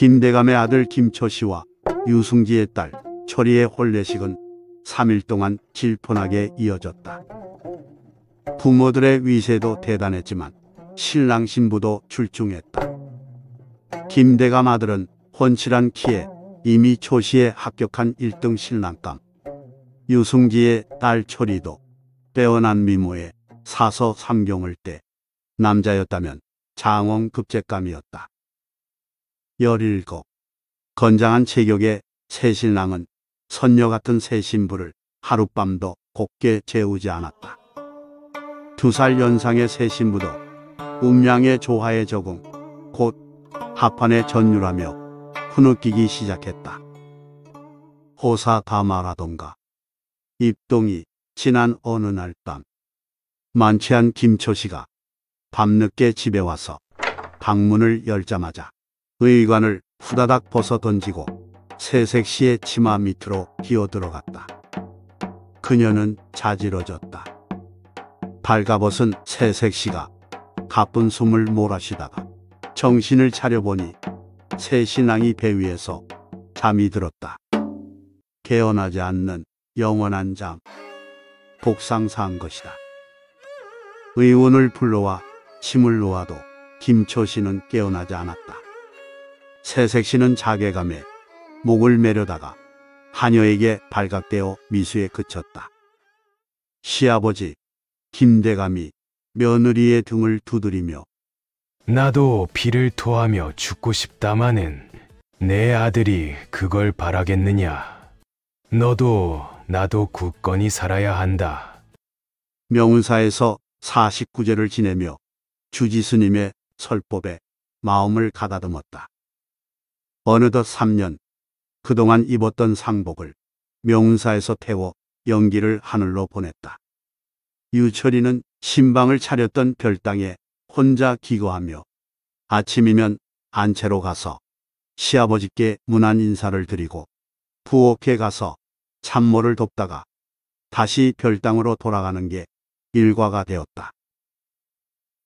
김대감의 아들 김처씨와 유승지의딸 철이의 혼례식은 3일 동안 질펀하게 이어졌다. 부모들의 위세도 대단했지만 신랑 신부도 출중했다. 김대감 아들은 혼칠한 키에 이미 초시에 합격한 1등 신랑감. 유승지의딸 철이도 빼어난 미모에 사서 삼경을 때 남자였다면 장원 급제감이었다. 열일곱 건장한 체격의 새 신랑은 선녀 같은 새 신부를 하룻밤도 곱게 재우지 않았다. 두 살 연상의 새 신부도 음양의 조화에 적응 곧합판에 전율하며 흐느끼기 시작했다. 호사 다마라던가 입동이 지난 어느 날 밤 만취한 김초씨가 밤늦게 집에 와서 방문을 열자마자 의관을 후다닥 벗어 던지고 새색 시의 치마 밑으로 기어 들어갔다. 그녀는 자지러졌다. 발가벗은 새색 시가 가쁜 숨을 몰아쉬다가 정신을 차려보니 새 신앙이 배 위에서 잠이 들었다. 개어나지 않는 영원한 잠. 복상사한 것이다. 의원을 불러와 침을 놓아도 김초 신은 깨어나지 않았다. 새색시는 자괴감에 목을 매려다가 하녀에게 발각되어 미수에 그쳤다. 시아버지 김대감이 며느리의 등을 두드리며 나도 비를 토하며 죽고 싶다마는 내 아들이 그걸 바라겠느냐. 너도 나도 굳건히 살아야 한다. 명운사에서 49제를 지내며 주지스님의 설법에 마음을 가다듬었다. 어느덧 3년 그동안 입었던 상복을 명사에서 태워 연기를 하늘로 보냈다. 유철이는 신방을 차렸던 별당에 혼자 기거하며 아침이면 안채로 가서 시아버지께 문안 인사를 드리고 부엌에 가서 참모를 돕다가 다시 별당으로 돌아가는 게 일과가 되었다.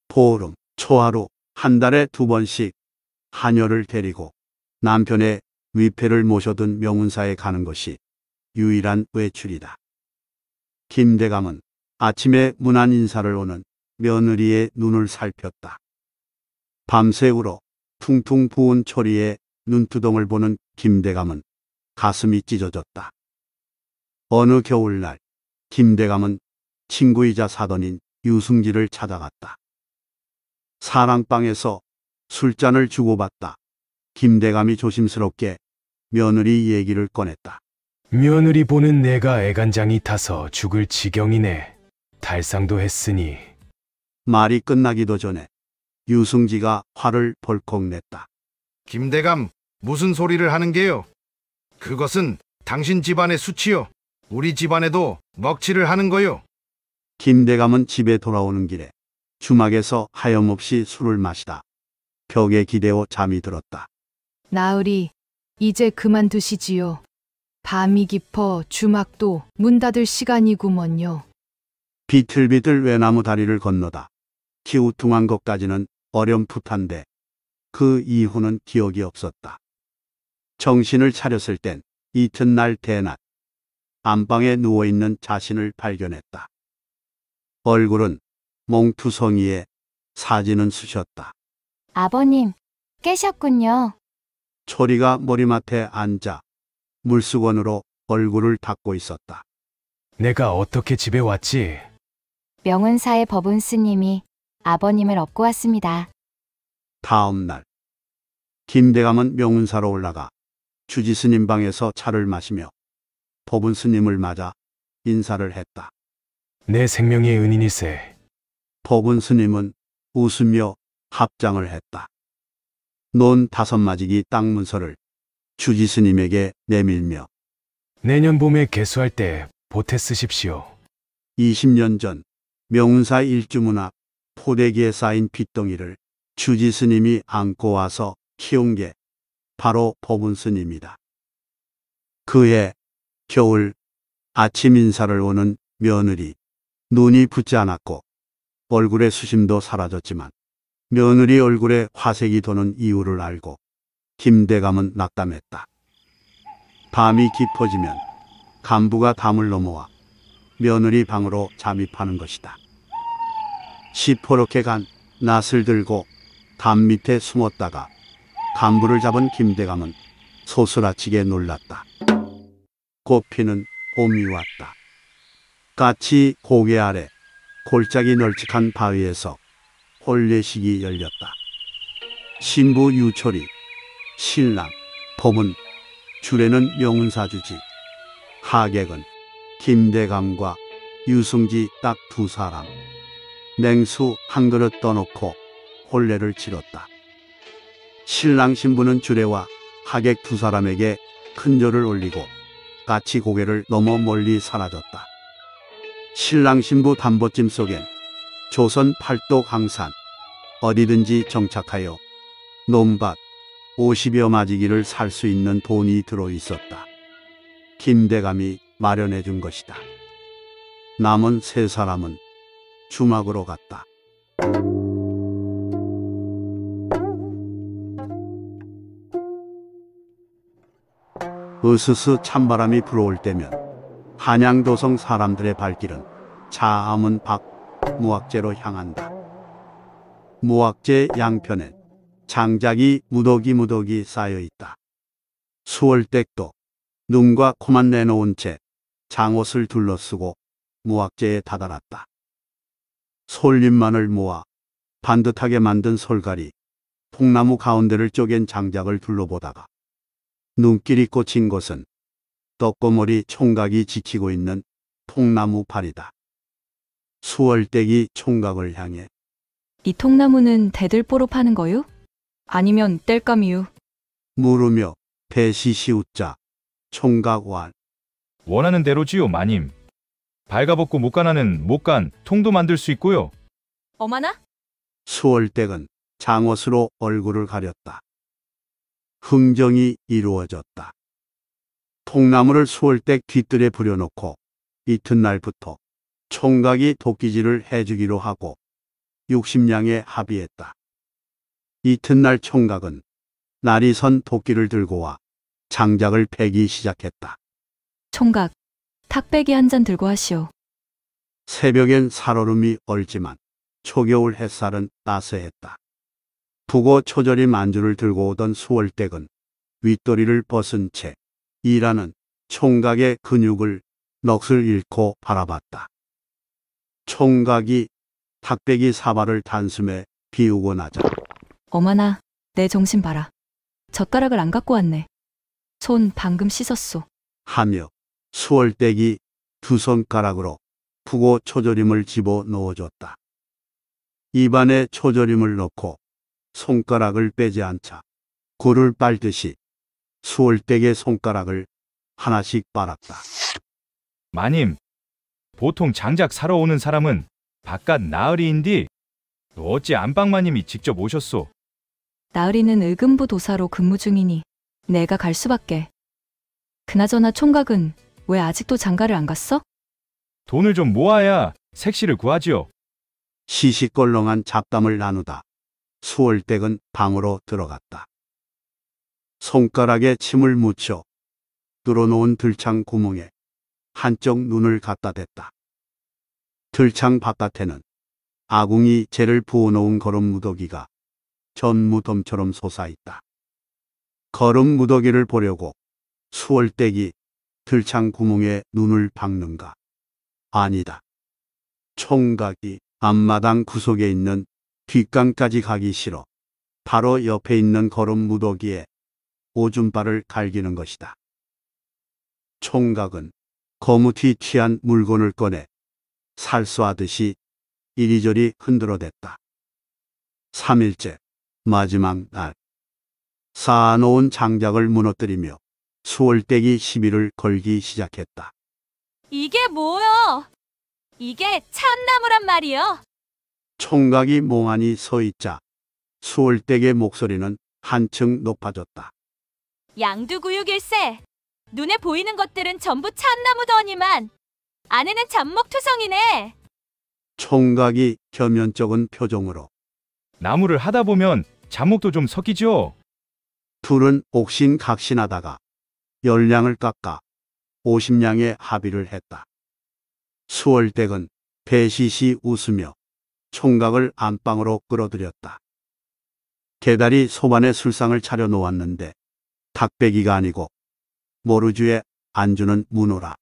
보름, 초하루 한 달에 두 번씩 한여를 데리고 남편의 위패를 모셔둔 명운사에 가는 것이 유일한 외출이다. 김 대감은 아침에 문안 인사를 오는 며느리의 눈을 살폈다. 밤새 울어 퉁퉁 부은 초리에 눈두덩을 보는 김 대감은 가슴이 찢어졌다. 어느 겨울날 김 대감은 친구이자 사돈인 유승지를 찾아갔다. 사랑방에서 술잔을 주고받다 김대감이 조심스럽게 며느리 얘기를 꺼냈다. 며느리 보는 내가 애간장이 타서 죽을 지경이네. 달상도 했으니 말이 끝나기도 전에 유승지가 화를 벌컥 냈다. 김대감, 무슨 소리를 하는 게요? 그것은 당신 집안의 수치요. 우리 집안에도 먹칠을 하는 거요. 김대감은 집에 돌아오는 길에 주막에서 하염없이 술을 마시다 벽에 기대어 잠이 들었다. 나으리, 이제 그만두시지요. 밤이 깊어 주막도 문 닫을 시간이구먼요. 비틀비틀 외나무 다리를 건너다. 키우퉁한 것까지는 어렴풋한데 그 이후는 기억이 없었다. 정신을 차렸을 땐 이튿날 대낮 안방에 누워있는 자신을 발견했다. 얼굴은 몽투성이에 사진은 쑤셨다. 아버님, 깨셨군요. 초리가 머리맡에 앉아 물수건으로 얼굴을 닦고 있었다. 내가 어떻게 집에 왔지? 명운사의 법운 스님이 아버님을 업고 왔습니다. 다음 날 김대감은 명운사로 올라가 주지 스님 방에서 차를 마시며 법운 스님을 맞아 인사를 했다. 내 생명의 은인이세. 법운 스님은 웃으며 합장을 했다. 논 다섯 마지기 땅 문서를 주지 스님에게 내밀며 내년 봄에 개수할 때 보태 쓰십시오. 20년 전명사 일주문 앞 포대기에 쌓인 핏덩이를 주지 스님이 안고 와서 키운 게 바로 법운 스님이다. 그해 겨울 아침 인사를 오는 며느리 눈이 붙지 않았고 얼굴의 수심도 사라졌지만 며느리 얼굴에 화색이 도는 이유를 알고 김대감은 낙담했다. 밤이 깊어지면 간부가 담을 넘어와 며느리 방으로 잠입하는 것이다. 시퍼렇게 간 낫을 들고 담 밑에 숨었다가 간부를 잡은 김대감은 소스라치게 놀랐다. 꽃피는 봄이 왔다. 까치 고개 아래 골짜기 널찍한 바위에서 혼례식이 열렸다. 신부 유철이, 신랑, 범은, 주례는 명사주지, 하객은 김대감과 유승지 딱 두 사람. 냉수 한 그릇 떠놓고 혼례를 치렀다. 신랑 신부는 주례와 하객 두 사람에게 큰 절을 올리고 까치 고개를 넘어 멀리 사라졌다. 신랑 신부 담보찜 속엔 조선 팔도 강산 어디든지 정착하여 논밭 50여 마지기를 살 수 있는 돈이 들어있었다. 김대감이 마련해 준 것이다. 남은 세 사람은 주막으로 갔다. 으스스 찬바람이 불어올 때면 한양도성 사람들의 발길은 차 암은 밖 무학재로 향한다. 무학재 양편에 장작이 무더기무더기 쌓여있다. 수월댁도 눈과 코만 내놓은 채 장옷을 둘러쓰고 무학재에 다다랐다. 솔잎만을 모아 반듯하게 만든 솔갈이 통나무 가운데를 쪼갠 장작을 둘러보다가 눈길이 꽂힌 곳은 떡고머리 총각이 지키고 있는 통나무 발이다. 수월대기 총각을 향해 이 통나무는 대들보로 파는 거요? 아니면 뗄감이유? 물으며 배시시웃자 총각완 원하는 대로지요 마님. 발가벗고 목간하는 목간 통도 만들 수 있고요. 어마나? 수월댁은 장옷으로 얼굴을 가렸다. 흥정이 이루어졌다. 통나무를 수월댁 뒤뜰에 부려놓고 이튿날부터 총각이 도끼질을 해주기로 하고 6 0냥에 합의했다. 이튿날 총각은 날이 선 도끼를 들고 와 장작을 패기 시작했다. 총각, 탁배기 한 잔 들고 하시오. 새벽엔 살얼음이 얼지만 초겨울 햇살은 따스했다. 북어 초절이 만주를 들고 오던 수월댁은 윗도리를 벗은 채 일하는 총각의 근육을 넋을 잃고 바라봤다. 총각이 닭배기 사발을 단숨에 비우고 나자 어머나, 내 정신 봐라. 젓가락을 안 갖고 왔네. 손 방금 씻었소. 하며 수월대기 두 손가락으로 푸고 초절임을 집어 넣어줬다. 입안에 초절임을 넣고 손가락을 빼지 않자 굴을 빨듯이 수월대게 손가락을 하나씩 빨았다. 마님, 보통 장작 사러 오는 사람은 바깥 나으리인디 어찌 안방마님이 직접 오셨소? 나으리는 의금부 도사로 근무 중이니 내가 갈 수밖에. 그나저나 총각은 왜 아직도 장가를 안 갔어? 돈을 좀 모아야 색시를 구하지요. 시시껄렁한 잡담을 나누다 수월댁은 방으로 들어갔다. 손가락에 침을 묻혀 뚫어놓은 들창 구멍에 한쪽 눈을 갖다 댔다. 들창 바깥에는 아궁이 재를 부어놓은 걸음 무더기가 전 무덤처럼 솟아있다. 걸음 무더기를 보려고 수월대기 들창 구멍에 눈을 박는가? 아니다. 총각이 앞마당 구석에 있는 뒷강까지 가기 싫어 바로 옆에 있는 걸음 무더기에 오줌발을 갈기는 것이다. 총각은 거무튀 튀한 물건을 꺼내 살수하듯이 이리저리 흔들어댔다. 3일째 마지막 날 쌓아놓은 장작을 무너뜨리며 수월대기 시비를 걸기 시작했다. 이게 뭐여 이게 참나무란 말이여 총각이 몽하니 서 있자 수월댁의 목소리는 한층 높아졌다. 양두구육일세! 눈에 보이는 것들은 전부 참나무더니만 아내는 잡목투성이네. 총각이 겸연쩍은 표정으로 나무를 하다 보면 잡목도 좀 섞이죠? 둘은 옥신각신하다가 열량을 깎아 50량의 합의를 했다. 수월댁은 배시시 웃으며 총각을 안방으로 끌어들였다. 개다리 소반에 술상을 차려 놓았는데 닭배기가 아니고 모르주에 안주는 문호라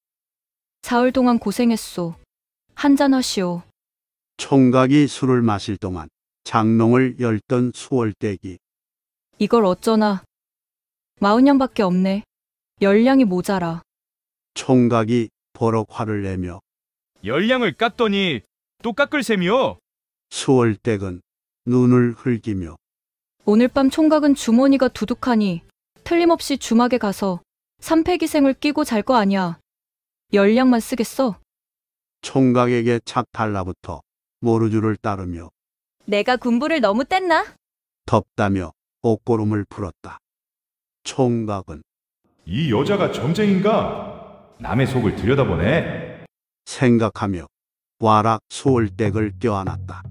사흘 동안 고생했소. 한잔하시오. 총각이 술을 마실 동안 장롱을 열던 수월대기. 이걸 어쩌나. 마흔냥밖에 없네. 열량이 모자라. 총각이 버럭 화를 내며 열량을 깠더니 또 깎을 셈이요. 수월댁은 눈을 흘기며 오늘 밤 총각은 주머니가 두둑하니 틀림없이 주막에 가서 삼패기생을 끼고 잘 거 아니야. 연량만 쓰겠어. 총각에게 착 달라붙어 모르주를 따르며 내가 군부를 너무 뗐나? 덥다며 옷고름을 풀었다. 총각은 이 여자가 점쟁인가? 남의 속을 들여다보네. 생각하며 와락 수월댁을 껴안았다.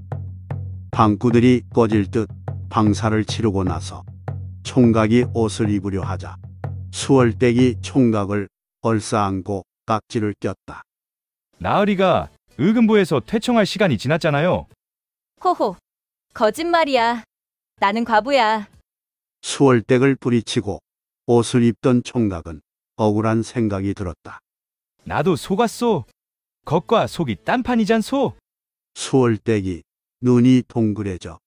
방구들이 꺼질 듯 방사를 치르고 나서 총각이 옷을 입으려 하자 수월댁이 총각을 얼싸안고 깍지를 꼈다. 나으리가 의금부에서 퇴청할 시간이 지났잖아요. 호호, 거짓말이야. 나는 과부야. 수월댁을 부리치고 옷을 입던 총각은 억울한 생각이 들었다. 나도 속았소. 겉과 속이 딴판이잖소. 수월댁이 눈이 동그래져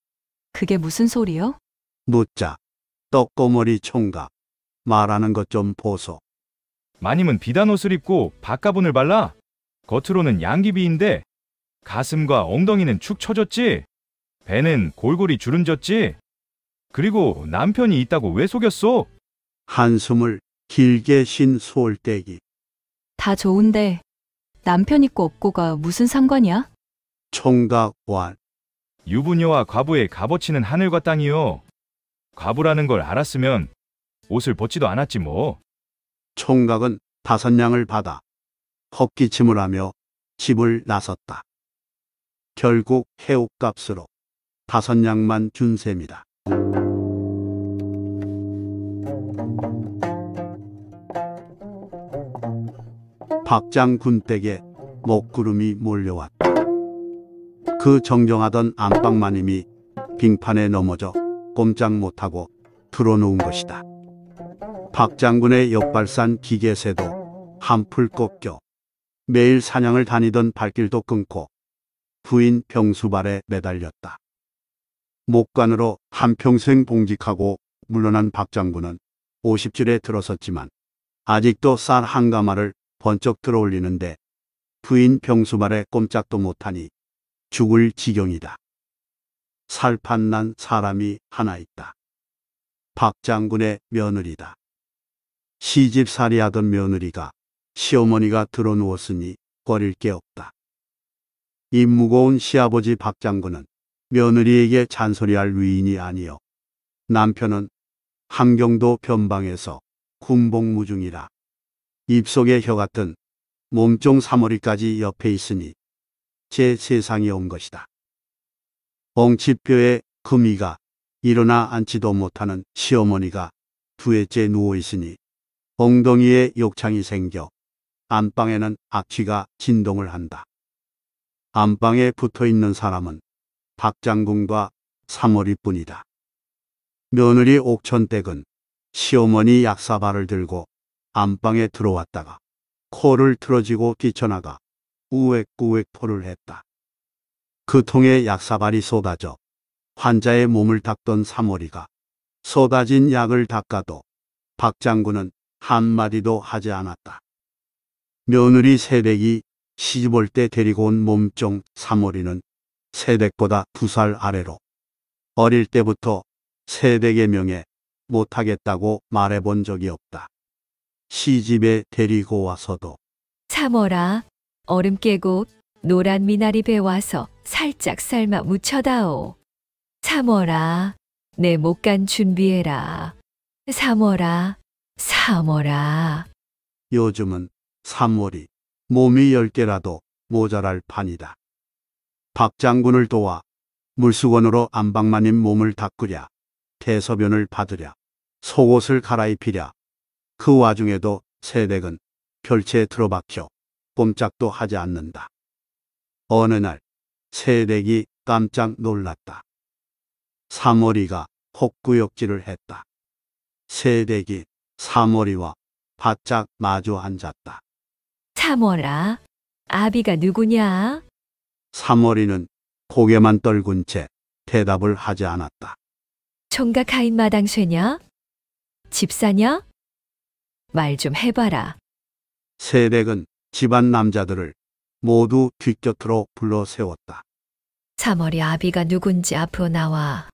그게 무슨 소리요? 묻자 떡꼬머리 총각 말하는 것 좀 보소. 마님은 비단 옷을 입고 바가분을 발라 겉으로는 양귀비인데 가슴과 엉덩이는 축 처졌지 배는 골골이 주름졌지 그리고 남편이 있다고 왜 속였소? 한숨을 길게 쉰소울대기다 좋은데 남편 있고 없고가 무슨 상관이야? 총각 완 유부녀와 과부의 값어치는 하늘과 땅이요. 과부라는 걸 알았으면 옷을 벗지도 않았지 뭐. 총각은 다섯 냥을 받아 헛기침을 하며 집을 나섰다. 결국 해옥값으로 다섯 냥만준 셈이다. 박장 군댁에 먹구름이 몰려왔다. 그 정정하던 안방마님이 빙판에 넘어져 꼼짝 못하고 들어놓은 것이다. 박 장군의 역발산 기계새도 한풀 꺾여 매일 사냥을 다니던 발길도 끊고 부인 병수발에 매달렸다. 목관으로 한평생 봉직하고 물러난 박 장군은 50줄에 들어섰지만 아직도 쌀 한 가마를 번쩍 들어올리는데 부인 병수발에 꼼짝도 못하니 죽을 지경이다. 살판난 사람이 하나 있다. 박 장군의 며느리다. 시집살이 하던 며느리가 시어머니가 드러누웠으니 버릴 게 없다. 입 무거운 시아버지 박장군은 며느리에게 잔소리할 위인이 아니여 남편은 함경도 변방에서 군복무 중이라 입속에 혀 같은 몸종 사머리까지 옆에 있으니 제세상에온 것이다. 엉치뼈에 금이가 일어나 앉지도 못하는 시어머니가 두해째 누워 있으니 엉덩이에 욕창이 생겨 안방에는 악취가 진동을 한다. 안방에 붙어 있는 사람은 박장군과 사월리 뿐이다. 며느리 옥천댁은 시어머니 약사발을 들고 안방에 들어왔다가 코를 틀어지고 뛰쳐나가 우웩구웩 포를 했다. 그 통에 약사발이 쏟아져 환자의 몸을 닦던 사월리가 쏟아진 약을 닦아도 박 장군은 한마디도 하지 않았다. 며느리 세댁이 시집올 때 데리고 온 몸종 사모리는 세댁보다 두 살 아래로 어릴 때부터 세댁의 명예 못하겠다고 말해본 적이 없다. 시집에 데리고 와서도 사모라 얼음 깨고 노란 미나리 배 와서 살짝 삶아 묻혀다오 사모라 내 목간 준비해라. 사모라 사모라. 요즘은 3월이 몸이 열0개라도 모자랄 판이다. 박 장군을 도와 물수건으로 안방만인 몸을 닦으랴, 대서변을 받으랴, 속옷을 갈아입히랴. 그 와중에도 세댁은 별채 에 틀어박혀 꼼짝도 하지 않는다. 어느 날 세댁이 깜짝 놀랐다. 삼월이가 헛구역질을 했다. 세댁이 사월리와 바짝 마주 앉았다. 참월아, 아비가 누구냐? 사월이는 고개만 떨군 채 대답을 하지 않았다. 총각 하인 마당쇠냐? 집사냐? 말 좀 해봐라. 세댁은 집안 남자들을 모두 뒷곁으로 불러 세웠다. 참월이 아비가 누군지 앞으로 나와.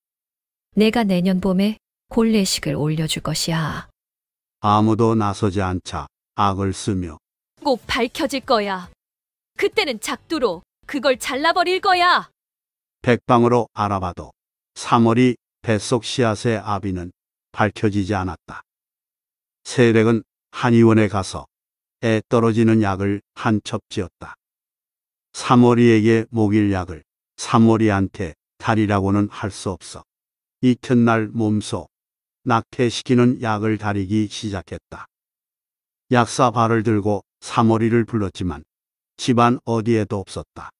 내가 내년 봄에 골례식을 올려줄 것이야. 아무도 나서지 않자 악을 쓰며 꼭 밝혀질 거야. 그때는 작두로 그걸 잘라버릴 거야. 백방으로 알아봐도 3월이 뱃속 씨앗의 아비는 밝혀지지 않았다. 세렉은 한의원에 가서 애 떨어지는 약을 한 첩지었다. 3월이에게 목일 약을 3월이한테 달이라고는 할 수 없어. 이튿날 몸소 낙태시키는 약을 다리기 시작했다. 약사 발을 들고 사머리를 불렀지만 집안 어디에도 없었다.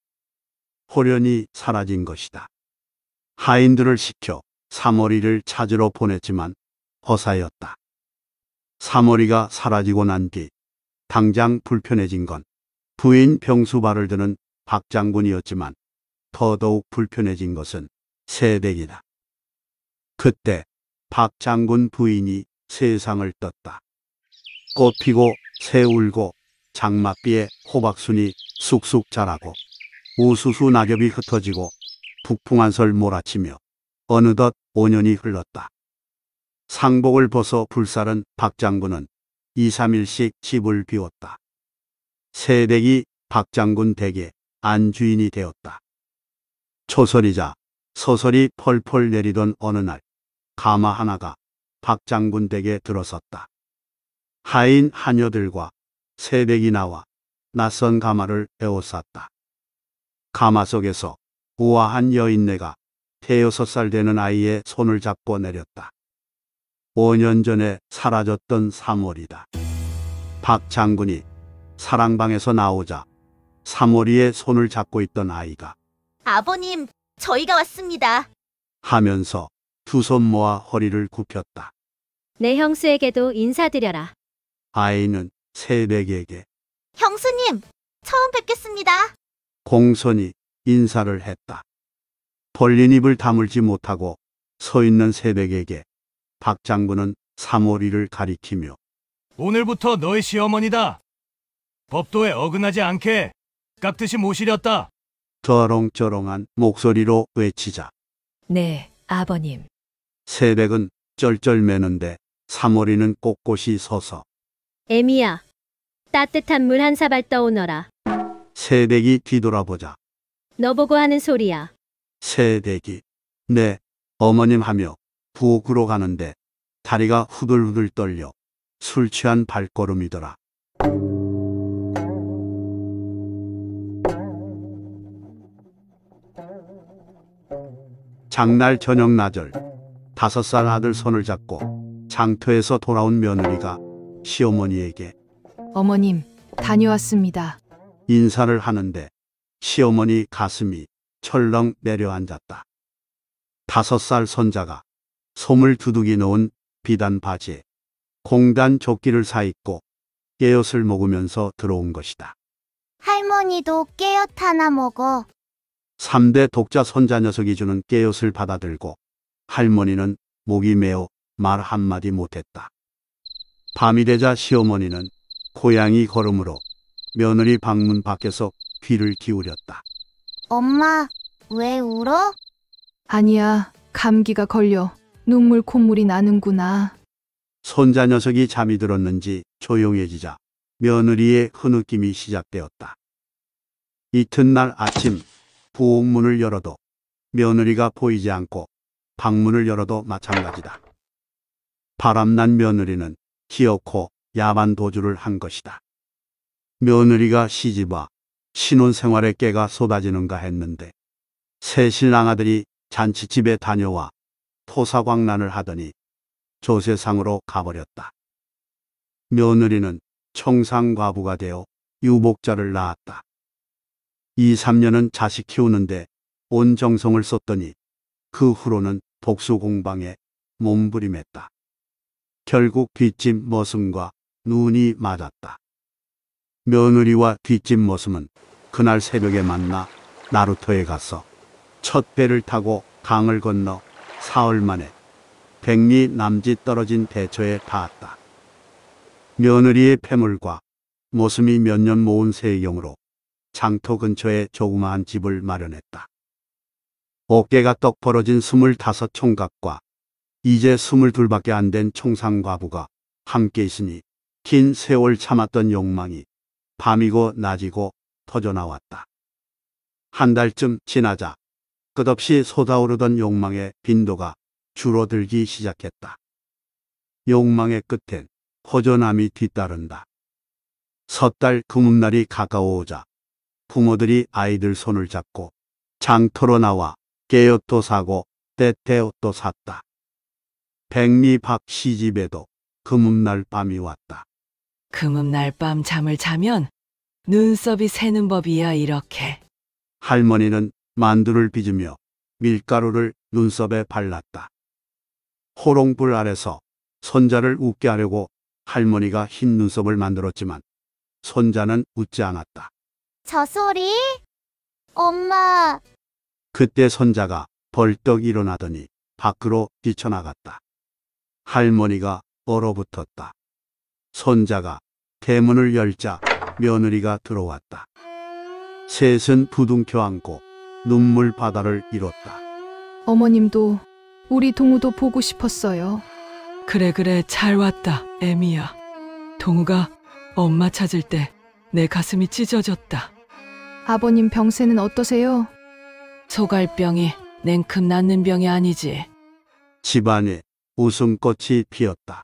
호련히 사라진 것이다. 하인들을 시켜 사머리를 찾으러 보냈지만 허사였다. 사머리가 사라지고 난 뒤 당장 불편해진 건 부인 병수발을 드는 박 장군이었지만 더더욱 불편해진 것은 새댁이다 그때 박 장군 부인이 세상을 떴다. 꽃 피고 새 울고 장맛비에 호박순이 쑥쑥 자라고 우수수 낙엽이 흩어지고 북풍 한설 몰아치며 어느덧 5년이 흘렀다. 상복을 벗어 불살은 박 장군은 2, 3일씩 집을 비웠다. 세댁이박 장군 댁에 안주인이 되었다. 초설이자 서설이 펄펄 내리던 어느 날 가마 하나가 박 장군 댁에 들어섰다. 하인 하녀들과 새댁이 나와 낯선 가마를 에워쌌다. 가마 속에서 우아한 여인네가 대여섯 살 되는 아이의 손을 잡고 내렸다. 5년 전에 사라졌던 3월이다. 박 장군이 사랑방에서 나오자 3월이의 손을 잡고 있던 아이가 아버님, 저희가 왔습니다. 하면서 두손 모아 허리를 굽혔다. 내 형수에게도 인사드려라. 아이는 새댁에게 형수님, 처음 뵙겠습니다. 공손히 인사를 했다. 벌린 입을 다물지 못하고 서 있는 새댁에게 박 장군은 사모리를 가리키며 오늘부터 너의 시어머니다. 법도에 어긋나지 않게 깍듯이 모시렸다. 저렁저렁한 목소리로 외치자 네, 아버님, 새벽은 쩔쩔매는데 사모리는 꼿꼿이 서서 애미야, 따뜻한 물 한 사발 떠오너라. 새댁이 뒤돌아보자 너 보고 하는 소리야. 새댁이 네 어머님 하며 부엌으로 가는데 다리가 후들후들 떨려 술 취한 발걸음이더라 장날 저녁 나절 다섯 살 아들 손을 잡고 장터에서 돌아온 며느리가 시어머니에게 어머님, 다녀왔습니다. 인사를 하는데 시어머니 가슴이 철렁 내려앉았다. 다섯 살 손자가 솜을 두둑이 놓은 비단 바지에 공단 조끼를 사입고 깨엿을 먹으면서 들어온 것이다. 할머니도 깨엿 하나 먹어. 3대 독자 손자 녀석이 주는 깨옷을 받아들고 할머니는 목이 메어 말 한마디 못했다. 밤이 되자 시어머니는 고양이 걸음으로 며느리 방문 밖에서 귀를 기울였다. 엄마, 왜 울어? 아니야, 감기가 걸려. 눈물 콧물이 나는구나. 손자 녀석이 잠이 들었는지 조용해지자 며느리의 흐느낌이 시작되었다. 이튿날 아침 부엌문을 열어도 며느리가 보이지 않고 방문을 열어도 마찬가지다. 바람난 며느리는 기어코 야만 도주를 한 것이다. 며느리가 시집와 신혼생활에 깨가 쏟아지는가 했는데 새 신랑 아들이 잔치집에 다녀와 토사광란을 하더니 조세상으로 가버렸다. 며느리는 청상과부가 되어 유복자를 낳았다. 2, 3년은 자식 키우는데 온 정성을 썼더니그 후로는 복수 공방에 몸부림했다. 결국 뒷집 머슴과 눈이 맞았다. 며느리와 뒷집 머슴은 그날 새벽에 만나 나루터에 가서 첫 배를 타고 강을 건너 사흘 만에 백리 남짓 떨어진 대처에 닿았다. 며느리의 폐물과 모슴이 몇 년 모은 세경으로 장터 근처에 조그마한 집을 마련했다. 어깨가 떡 벌어진 25 총각과 이제 22밖에 안 된 총상과부가 함께 있으니 긴 세월 참았던 욕망이 밤이고 낮이고 터져나왔다. 한 달쯤 지나자 끝없이 쏟아오르던 욕망의 빈도가 줄어들기 시작했다. 욕망의 끝엔 허전함이 뒤따른다. 섣달 금음날이 가까워오자 부모들이 아이들 손을 잡고 장터로 나와 깨옷도 사고 떼떼옷도 샀다. 백리박 시집에도 금음날 밤이 왔다. 금음날 밤 잠을 자면 눈썹이 새는 법이야 이렇게. 할머니는 만두를 빚으며 밀가루를 눈썹에 발랐다. 호롱불 아래서 손자를 웃게 하려고 할머니가 흰 눈썹을 만들었지만 손자는 웃지 않았다. 저 소리? 엄마, 그때 손자가 벌떡 일어나더니 밖으로 뛰쳐나갔다. 할머니가 얼어붙었다. 손자가 대문을 열자 며느리가 들어왔다. 셋은 부둥켜 안고 눈물 바다를 이뤘다. 어머님도 우리 동우도 보고 싶었어요. 그래 그래 잘 왔다 애미야. 동우가 엄마 찾을 때내 가슴이 찢어졌다. 아버님 병세는 어떠세요? 소갈병이 냉큼 낫는 병이 아니지. 집안에 웃음꽃이 피었다.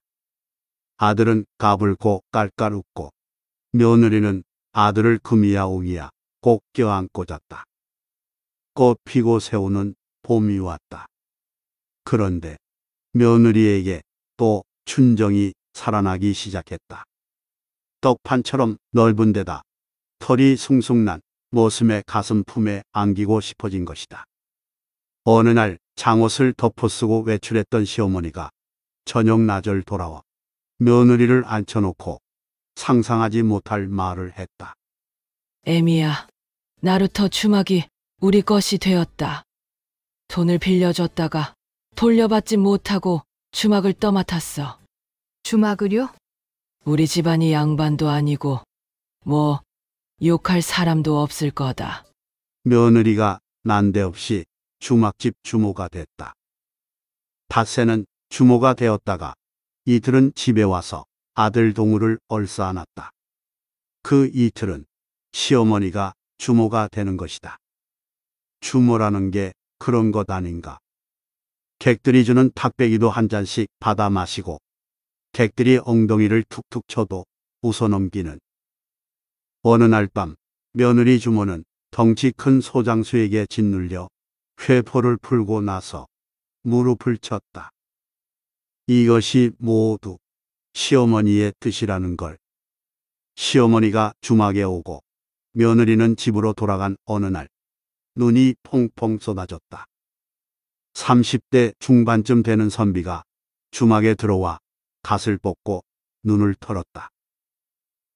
아들은 까불고 깔깔 웃고 며느리는 아들을 금이야 옹이야 꼭 껴안고 잤다. 꽃 피고 새우는 봄이 왔다. 그런데 며느리에게 또 춘정이 살아나기 시작했다. 떡판처럼 넓은 데다 털이 숭숭 난모습에 가슴 품에 안기고 싶어진 것이다. 어느 날 장옷을 덮어쓰고 외출했던 시어머니가 저녁 낮을 돌아와 며느리를 앉혀놓고 상상하지 못할 말을 했다. 에미야, 나루터 주막이 우리 것이 되었다. 돈을 빌려줬다가 돌려받지 못하고 주막을 떠맡았어. 주막을요? 우리 집안이 양반도 아니고 뭐 욕할 사람도 없을 거다. 며느리가 난데없이 주막집 주모가 됐다. 닷새는 주모가 되었다가 이틀은 집에 와서 아들 동우를 얼싸 안았다. 그 이틀은 시어머니가 주모가 되는 것이다. 주모라는 게 그런 것 아닌가. 객들이 주는 탁배기도 한 잔씩 받아 마시고 객들이 엉덩이를 툭툭 쳐도 웃어넘기는 어느 날 밤 며느리 주모는 덩치 큰 소장수에게 짓눌려 회포를 풀고 나서 무릎을 쳤다. 이것이 모두 시어머니의 뜻이라는 걸. 시어머니가 주막에 오고 며느리는 집으로 돌아간 어느 날 눈이 펑펑 쏟아졌다. 30대 중반쯤 되는 선비가 주막에 들어와 갓을 벗고 눈을 털었다.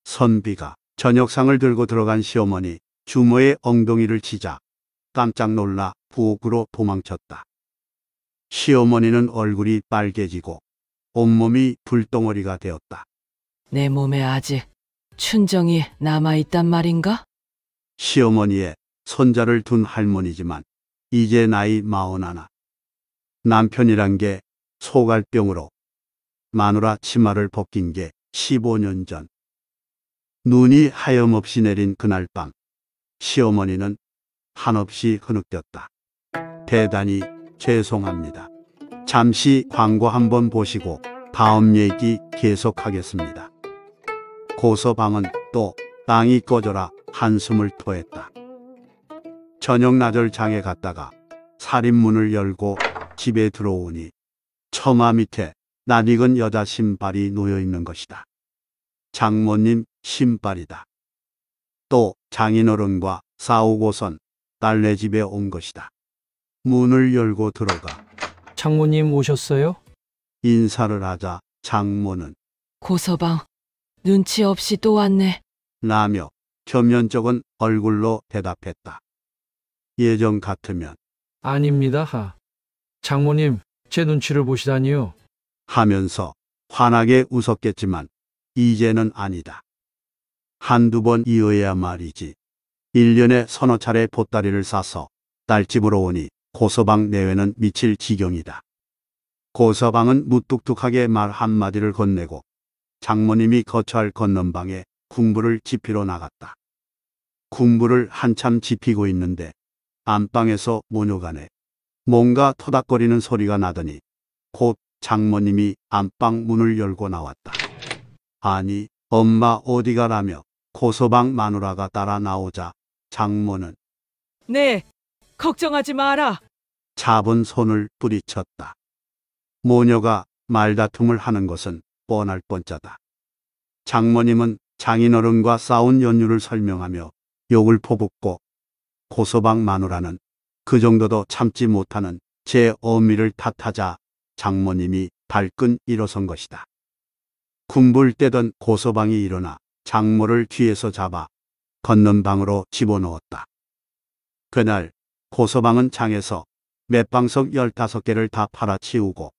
선비가 저녁상을 들고 들어간 시어머니 주모의 엉덩이를 치자 깜짝 놀라 부엌으로 도망쳤다. 시어머니는 얼굴이 빨개지고 온몸이 불덩어리가 되었다. 내 몸에 아직 춘정이 남아있단 말인가? 시어머니의 손자를 둔 할머니지만 이제 나이 마흔하나. 남편이란 게 소갈병으로 마누라 치마를 벗긴 게 15년 전. 눈이 하염없이 내린 그날 밤 시어머니는 한없이 흐느꼈다. 대단히 죄송합니다. 잠시 광고 한번 보시고 다음 얘기 계속하겠습니다. 고서방은 또 땅이 꺼져라 한숨을 토했다. 저녁 나절 장에 갔다가 살인문을 열고 집에 들어오니 처마 밑에 낯익은 여자 신발이 놓여 있는 것이다. 장모님 신발이다. 또 장인어른과 싸우고선 딸네 집에 온 것이다. 문을 열고 들어가 장모님 오셨어요? 인사를 하자 장모는 고서방 눈치 없이 또 왔네. 라며 겸연적은 얼굴로 대답했다. 예전 같으면 아닙니다. 하. 장모님, 제 눈치를 보시다니요. 하면서 환하게 웃었겠지만 이제는 아니다. 한두 번 이어야 말이지. 1년에 서너 차례 보따리를 싸서 딸집으로 오니 고서방 내외는 미칠 지경이다. 고서방은 무뚝뚝하게 말 한마디를 건네고 장모님이 거처할 건넌방에 군부를 지피러 나갔다. 군부를 한참 지피고 있는데 안방에서 모녀간에 뭔가 토닥거리는 소리가 나더니 곧 장모님이 안방 문을 열고 나왔다. 아니 엄마 어디 가라며 고소방 마누라가 따라 나오자 장모는 네, 걱정하지 마라. 잡은 손을 뿌리쳤다. 모녀가 말다툼을 하는 것은 뻔할 뻔자다 장모님은 장인어른과 싸운 연유를 설명하며 욕을 퍼붓고 고소방 마누라는 그 정도도 참지 못하는 제 어미를 탓하자 장모님이 발끈 일어선 것이다. 쿵불대던 고소방이 일어나 장모를 뒤에서 잡아 걷는 방으로 집어넣었다. 그날 고소방은 장에서 맷방석 15개를 다 팔아치우고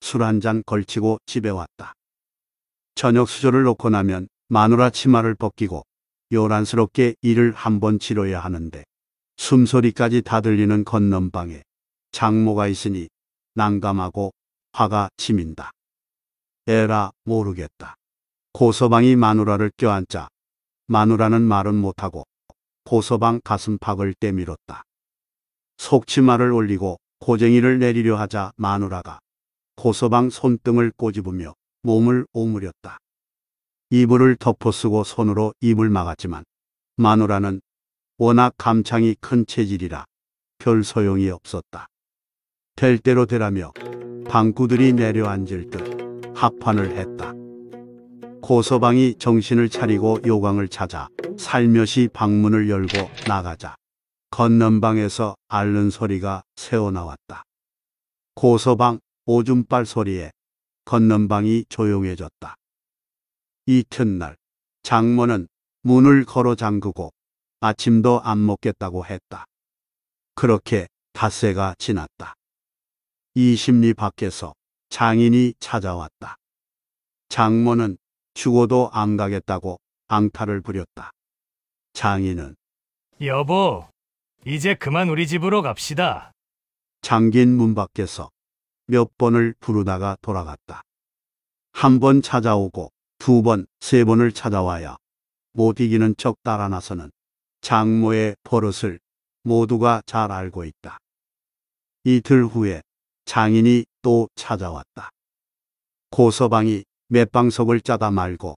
술 한 잔 걸치고 집에 왔다. 저녁 수저를 놓고 나면 마누라 치마를 벗기고 요란스럽게 일을 한 번 치러야 하는데 숨소리까지 다 들리는 건넌방에 장모가 있으니 난감하고 화가 치민다. 에라 모르겠다. 고서방이 마누라를 껴안자 마누라는 말은 못하고 고서방 가슴팍을 때밀었다. 속치마를 올리고 고쟁이를 내리려 하자 마누라가 고서방 손등을 꼬집으며 몸을 오므렸다. 이불을 덮어쓰고 손으로 입을 막았지만 마누라는 워낙 감창이 큰 체질이라 별 소용이 없었다. 될 대로 되라며 방구들이 내려앉을 듯 합판을 했다. 고서방이 정신을 차리고 요강을 찾아 살며시 방문을 열고 나가자 건넌방에서 앓는 소리가 새어나왔다. 고서방 오줌빨 소리에 건넌방이 조용해졌다. 이튿날 장모는 문을 걸어 잠그고 아침도 안 먹겠다고 했다. 그렇게 닷새가 지났다. 이 심리 밖에서 장인이 찾아왔다. 장모는 죽어도 안 가겠다고 앙탈을 부렸다. 장인은 여보, 이제 그만 우리 집으로 갑시다. 장긴문 밖에서 몇 번을 부르다가 돌아갔다. 한 번 찾아오고 두 번, 세 번을 찾아와야 못 이기는 척 따라 나서는 장모의 버릇을 모두가 잘 알고 있다. 이틀 후에 장인이 또 찾아왔다. 고서방이 맷방석을 짜다 말고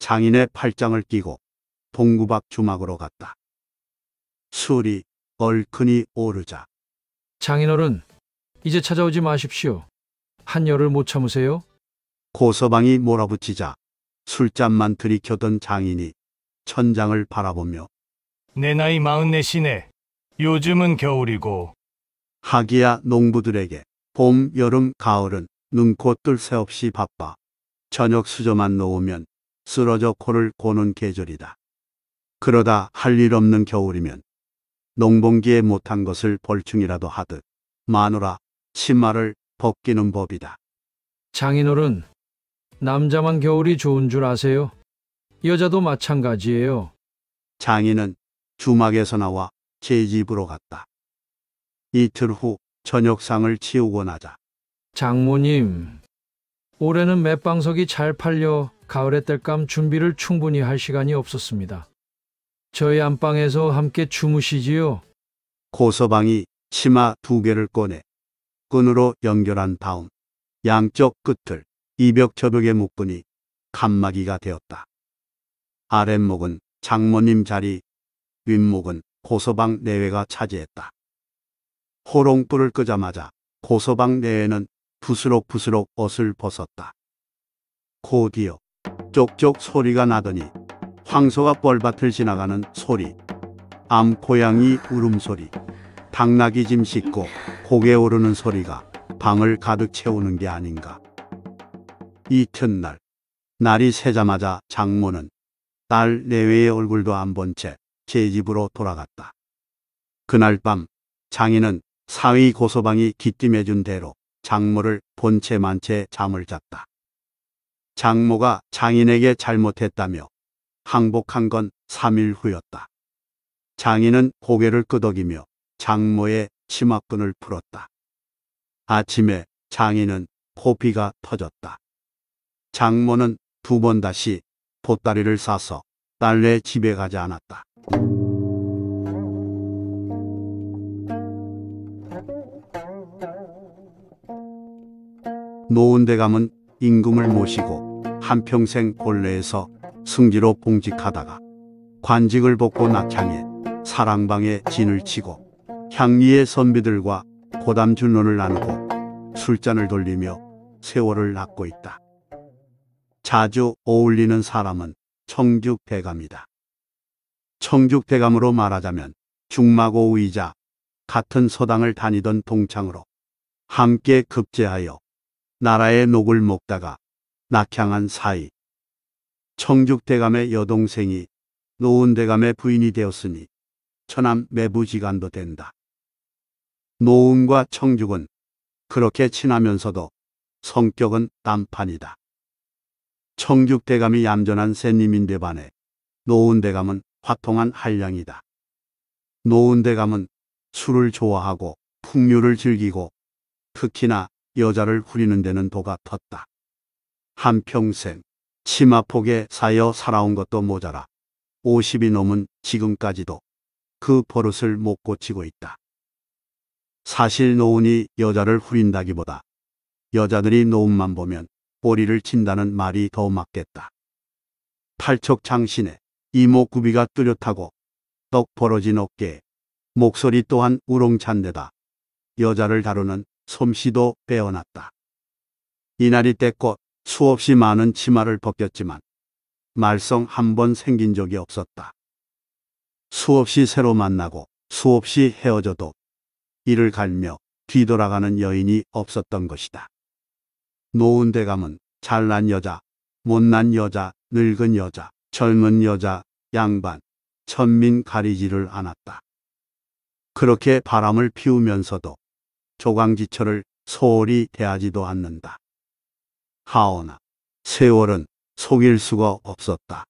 장인의 팔짱을 끼고 동구박 주막으로 갔다. 술이 얼큰히 오르자 장인어른, 이제 찾아오지 마십시오. 한열을 못 참으세요? 고서방이 몰아붙이자 술잔만 들이켜던 장인이 천장을 바라보며 내 나이 마흔넷이네. 요즘은 겨울이고 하기야 농부들에게 봄, 여름, 가을은 눈코 뜰 새 없이 바빠. 저녁 수저만 놓으면 쓰러져 코를 고는 계절이다. 그러다 할 일 없는 겨울이면 농번기에 못한 것을 벌충이라도 하듯 마누라 치마를 벗기는 법이다. 장인어른, 남자만 겨울이 좋은 줄 아세요? 여자도 마찬가지예요. 장인은 주막에서 나와 제 집으로 갔다. 이틀 후 저녁상을 치우고 나자 장모님, 올해는 맷방석이 잘 팔려 가을에 뗄감 준비를 충분히 할 시간이 없었습니다. 저희 안방에서 함께 주무시지요. 고서방이 치마 두 개를 꺼내 끈으로 연결한 다음 양쪽 끝을 이벽저벽에 묶으니 칸막이가 되었다. 아랫목은 장모님 자리, 윗목은 고서방 내외가 차지했다. 호롱불을 끄자마자 고소방 내에는 부스럭부스럭 옷을 벗었다. 곧이어 쪽쪽 소리가 나더니 황소가 뻘밭을 지나가는 소리, 암고양이 울음소리, 당나귀 짐 씻고 고개 오르는 소리가 방을 가득 채우는 게 아닌가. 이튿날 날이 새자마자 장모는 딸 내외의 얼굴도 안 본 채 제 집으로 돌아갔다. 그날 밤 장인은 사위 고소방이 기띔해준 대로 장모를 본체 만체 잠을 잤다. 장모가 장인에게 잘못했다며 항복한 건 3일 후였다. 장인은 고개를 끄덕이며 장모의 치마끈을 풀었다. 아침에 장인은 코피가 터졌다. 장모는 두 번 다시 보따리를 싸서 딸네 집에 가지 않았다. 노은대감은 임금을 모시고 한평생 본래에서 승지로 봉직하다가 관직을 벗고 낙향해 사랑방에 진을 치고 향리의 선비들과 고담준론을 나누고 술잔을 돌리며 세월을 낳고 있다. 자주 어울리는 사람은 청죽대감이다. 청죽대감으로 말하자면 중마고우이자 같은 서당을 다니던 동창으로 함께 급제하여 나라의 녹을 먹다가 낙향한 사이 청죽대감의 여동생이 노은대감의 부인이 되었으니 천암 매부지간도 된다. 노은과 청죽은 그렇게 친하면서도 성격은 딴판이다. 청죽대감이 얌전한 새님인데 반해 노은대감은 화통한 한량이다. 노은대감은 술을 좋아하고 풍류를 즐기고 특히나 여자를 후리는 데는 도가 텄다. 한평생 치마폭에 사여 살아온 것도 모자라 50이 넘은 지금까지도 그 버릇을 못 고치고 있다. 사실 노은이 여자를 후린다기보다 여자들이 노은만 보면 꼬리를 친다는 말이 더 맞겠다. 팔척 장신에 이목구비가 뚜렷하고 떡 벌어진 어깨에 목소리 또한 우렁찬 데다 여자를 다루는 솜씨도 빼어났다. 이날이 때껏 수없이 많은 치마를 벗겼지만 말썽 한 번 생긴 적이 없었다. 수없이 새로 만나고 수없이 헤어져도 이를 갈며 뒤돌아가는 여인이 없었던 것이다. 노은 대감은 잘난 여자, 못난 여자, 늙은 여자, 젊은 여자, 양반, 천민 가리지를 않았다. 그렇게 바람을 피우면서도 조광지처를 소홀히 대하지도 않는다. 하오나 세월은 속일 수가 없었다.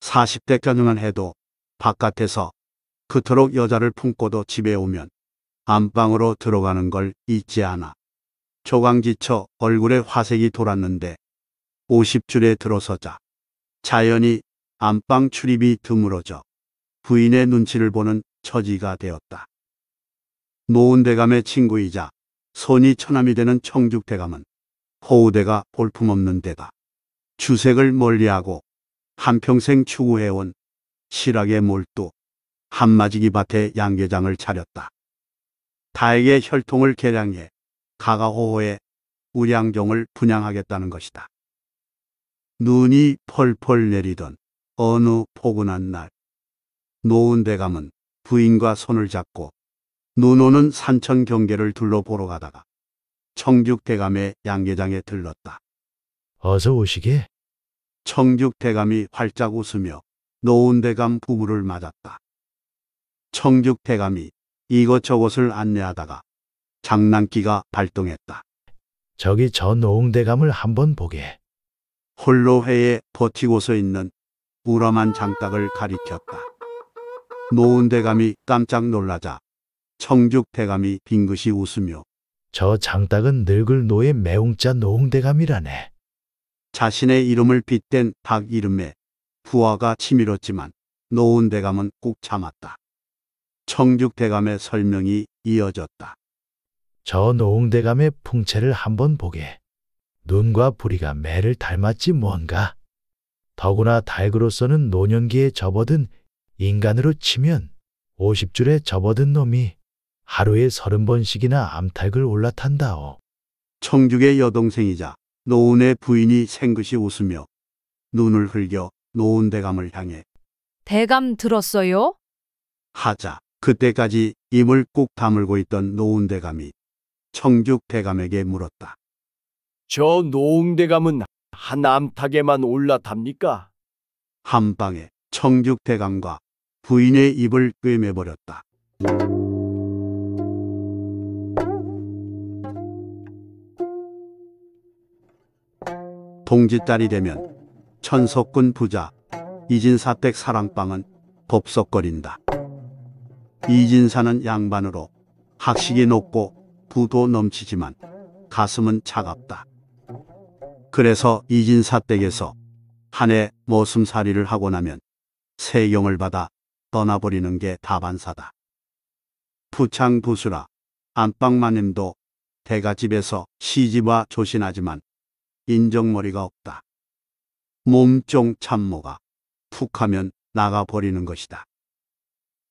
40대까지만 해도 바깥에서 그토록 여자를 품고도 집에 오면 안방으로 들어가는 걸 잊지 않아. 조광지처 얼굴에 화색이 돌았는데 50줄에 들어서자 자연히 안방 출입이 드물어져 부인의 눈치를 보는 처지가 되었다. 노은대감의 친구이자 손이 처남이 되는 청죽대감은 호우대가 볼품없는 대다. 주색을 멀리하고 한평생 추구해온 실학의 몰두 한마지기 밭에 양계장을 차렸다. 다에게 혈통을 개량해 가가호호에 우량종을 분양하겠다는 것이다. 눈이 펄펄 내리던 어느 포근한 날 노은대감은 부인과 손을 잡고 누노는 산천 경계를 둘러보러 가다가 청죽대감의 양계장에 들렀다. 어서 오시게. 청죽대감이 활짝 웃으며 노은대감 부부를 맞았다. 청죽대감이 이것저것을 안내하다가 장난기가 발동했다. 저기 저 노웅대감을 한번 보게. 홀로 회에 버티고서 있는 우람한 장딱을 가리켰다. 노은대감이 깜짝 놀라자 청죽대감이 빙긋이 웃으며 저 장닭은 늙을 노의 매웅자 노웅대감이라네 자신의 이름을 빗댄 닭 이름에 부하가 치밀었지만 노웅대감은꾹 참았다. 청죽대감의 설명이 이어졌다. 저노웅대감의 풍채를 한번 보게. 눈과 부리가 매를 닮았지 뭔가. 더구나 닭으로서는 노년기에 접어든 인간으로 치면 50줄에 접어든 놈이 하루에 서른 번씩이나 암탉을 올라탄다오. 청죽의 여동생이자 노은의 부인이 생긋이 웃으며 눈을 흘겨 노은 대감을 향해 대감 들었어요? 하자 그때까지 입을 꾹 다물고 있던 노은 대감이 청죽 대감에게 물었다. 저 노은 대감은 한 암탉에만 올라탑니까? 한방에 청죽 대감과 부인의 입을 꿰매버렸다. 동지딸이 되면 천석군 부자 이진사댁 사랑방은 법석거린다. 이진사는 양반으로 학식이 높고 부도 넘치지만 가슴은 차갑다. 그래서 이진사댁에서 한해 머슴살이를 하고 나면 세경을 받아 떠나버리는 게 다반사다. 부창부수라 안방마님도 대가집에서 시집와 조신하지만 인정머리가 없다. 몸종 참모가 푹 하면 나가버리는 것이다.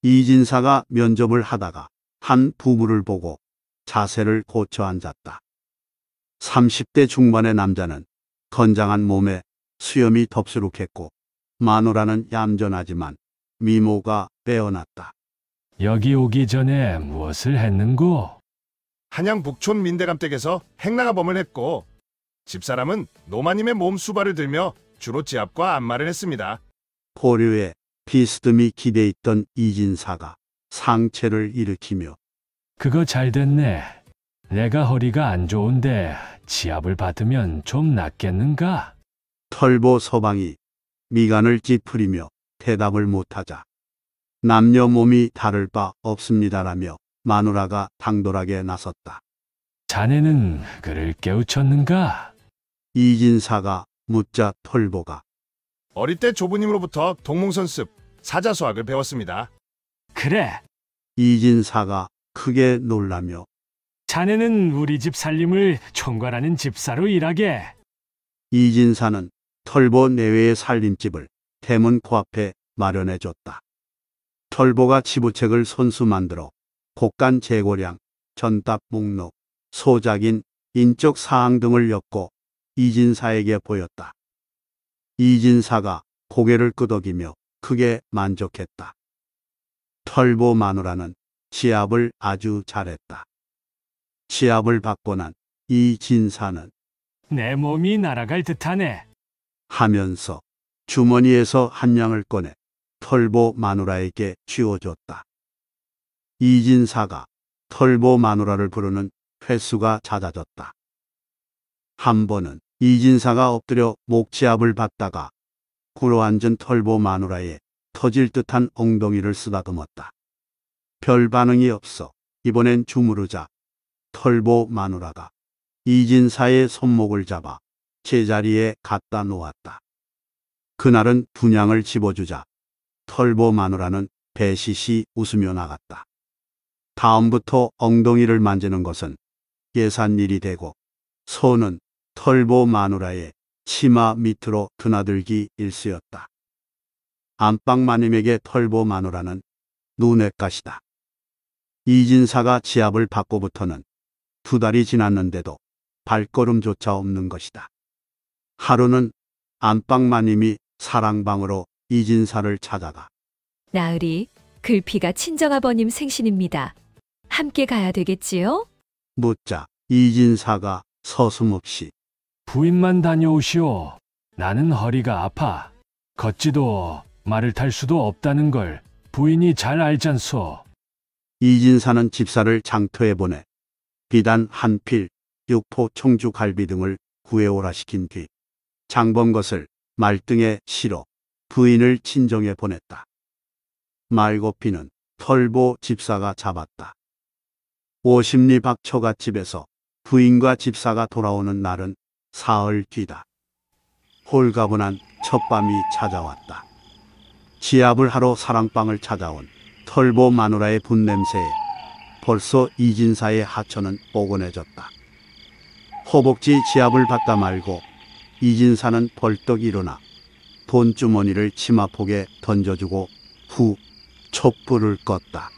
이진사가 면접을 하다가 한 부부를 보고 자세를 고쳐 앉았다. 30대 중반의 남자는 건장한 몸에 수염이 덥수룩했고 마누라는 얌전하지만 미모가 빼어났다. 여기 오기 전에 무엇을 했는고? 한양 북촌 민대감댁에서 행나가범을 했고 집사람은 노마님의 몸수발을 들며 주로 지압과 안마를 했습니다. 포류에 비스듬히 기대있던 이진사가 상체를 일으키며 그거 잘 됐네. 내가 허리가 안 좋은데 지압을 받으면 좀 낫겠는가? 털보 서방이 미간을 찌푸리며 대답을 못하자 남녀 몸이 다를 바 없습니다라며 마누라가 당돌하게 나섰다. 자네는 그를 깨우쳤는가? 이진사가 묻자 털보가 어릴 때 조부님으로부터 동몽선습, 사자수학을 배웠습니다. 그래, 이진사가 크게 놀라며 자네는 우리 집 살림을 총괄하는 집사로 일하게. 이진사는 털보 내외의 살림집을 대문 코앞에 마련해줬다. 털보가 치부책을 손수 만들어 곡간 재고량, 전답 목록, 소작인 인적 사항 등을 엮고 이진사에게 보였다. 이진사가 고개를 끄덕이며 크게 만족했다. 털보 마누라는 지압을 아주 잘했다. 지압을 받고 난 이진사는 내 몸이 날아갈 듯하네 하면서 주머니에서 한 양을 꺼내 털보 마누라에게 쥐어줬다. 이진사가 털보 마누라를 부르는 횟수가 잦아졌다. 한 번은 이진사가 엎드려 목치압을 받다가 굴어앉은 털보 마누라에 터질 듯한 엉덩이를 쓰다듬었다. 별 반응이 없어 이번엔 주무르자 털보 마누라가 이진사의 손목을 잡아 제자리에 갖다 놓았다. 그날은 분양을 집어주자 털보 마누라는 배시시 웃으며 나갔다. 다음부터 엉덩이를 만지는 것은 계산일이 되고 소는 털보 마누라의 치마 밑으로 드나들기 일쑤였다. 안방 마님에게 털보 마누라는 눈엣가시다. 이진사가 지압을 받고부터는 두 달이 지났는데도 발걸음조차 없는 것이다. 하루는 안방 마님이 사랑방으로 이진사를 찾아가 나으리 글피가 친정아버님 생신입니다. 함께 가야 되겠지요? 묻자 이진사가 서슴없이 부인만 다녀오시오. 나는 허리가 아파. 걷지도 말을 탈 수도 없다는 걸 부인이 잘 알잖소. 이진사는 집사를 장터에 보내 비단 한 필, 육포 청주 갈비 등을 구해오라 시킨 뒤 장범 것을 말등에 실어 부인을 친정에 보냈다. 말고피는 털보 집사가 잡았다. 오십리 박처가 집에서 부인과 집사가 돌아오는 날은 사흘 뒤다. 홀가분한 첫밤이 찾아왔다. 지압을 하러 사랑방을 찾아온 털보 마누라의 분냄새에 벌써 이진사의 하천은 뽀근해졌다. 허벅지 지압을 받다 말고 이진사는 벌떡 일어나 돈주머니를 치마폭에 던져주고 후 촛불을 껐다.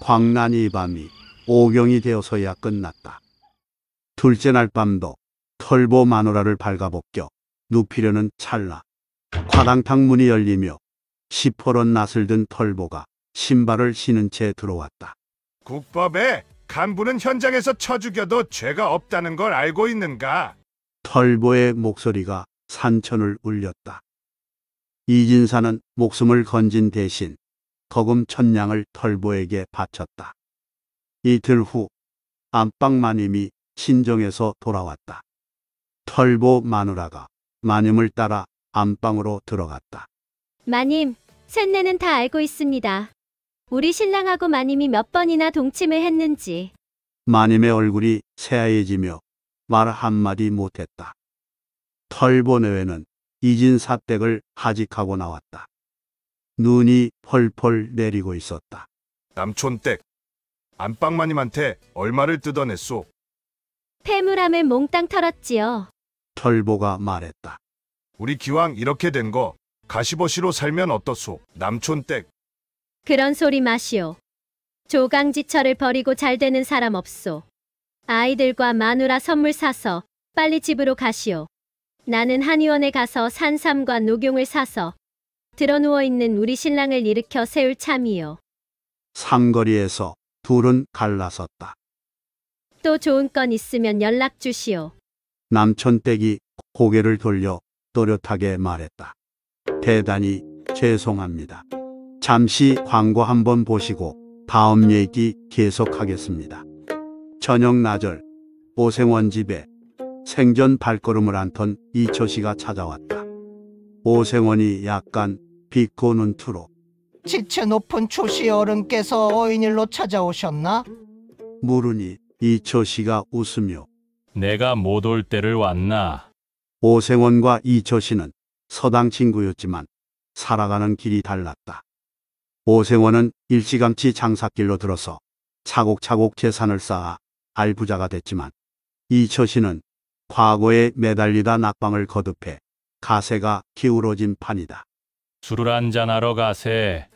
광란이 밤이 오경이 되어서야 끝났다. 둘째 날 밤도 털보 마누라를 발가벗겨 눕히려는 찰나 과당탕 문이 열리며 시퍼런 낫을 든 털보가 신발을 신은 채 들어왔다. 국법에 간부는 현장에서 쳐 죽여도 죄가 없다는 걸 알고 있는가? 털보의 목소리가 산천을 울렸다. 이진사는 목숨을 건진 대신 거금 천냥을 털보에게 바쳤다. 이틀 후 안방 마님이 친정에서 돌아왔다. 털보 마누라가 마님을 따라 안방으로 들어갔다. 마님, 셋내는 다 알고 있습니다. 우리 신랑하고 마님이 몇 번이나 동침을 했는지. 마님의 얼굴이 새하얘지며 말 한마디 못했다. 털보 내외는 이진 사댁을 하직하고 나왔다. 눈이 펄펄 내리고 있었다. 남촌댁 안방마님한테 얼마를 뜯어냈소? 폐물함을 몽땅 털었지요. 털보가 말했다. 우리 기왕 이렇게 된 거 가시버시로 살면 어떻소? 남촌댁. 그런 소리 마시오. 조강지처를 버리고 잘 되는 사람 없소. 아이들과 마누라 선물 사서 빨리 집으로 가시오. 나는 한의원에 가서 산삼과 녹용을 사서 드러 누워 있는 우리 신랑을 일으켜 세울 참이요. 삼거리에서 둘은 갈라섰다. 또 좋은 건 있으면 연락 주시오. 남천댁이 고개를 돌려 또렷하게 말했다. 대단히 죄송합니다. 잠시 광고 한번 보시고 다음 얘기 계속하겠습니다. 저녁 나절 오생원 집에 생전 발걸음을 안턴 이초씨가 찾아왔다. 오생원이 약간 비꼬는 투로 지체 높은 초시 어른께서 어인일로 찾아오셨나? 물으니 이 초시가 웃으며 내가 못 올 때를 왔나? 오생원과 이 초시는 서당 친구였지만 살아가는 길이 달랐다. 오생원은 일찌감치 장사길로 들어서 차곡차곡 재산을 쌓아 알부자가 됐지만 이처시는 과거에 매달리다 낙방을 거듭해 가세가 기울어진 판이다. 술을 한잔하러 가세.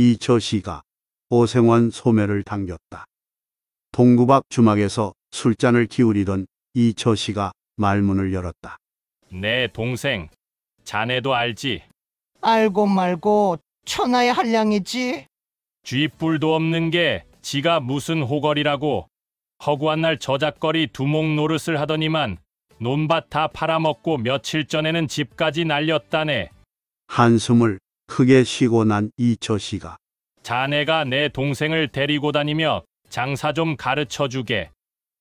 이처씨가 오생환 소매를 당겼다. 동구박 주막에서 술잔을 기울이던 이처시가 말문을 열었다. 내 네, 동생, 자네도 알지? 알고 말고 천하의 한량이지. 쥐뿔도 없는 게 지가 무슨 호걸이라고 허구한 날 저작거리 두목 노릇을 하더니만 논밭 다 팔아먹고 며칠 전에는 집까지 날렸다네. 한숨을 크게 쉬고 난 이처 씨가 자네가 내 동생을 데리고 다니며 장사 좀 가르쳐 주게.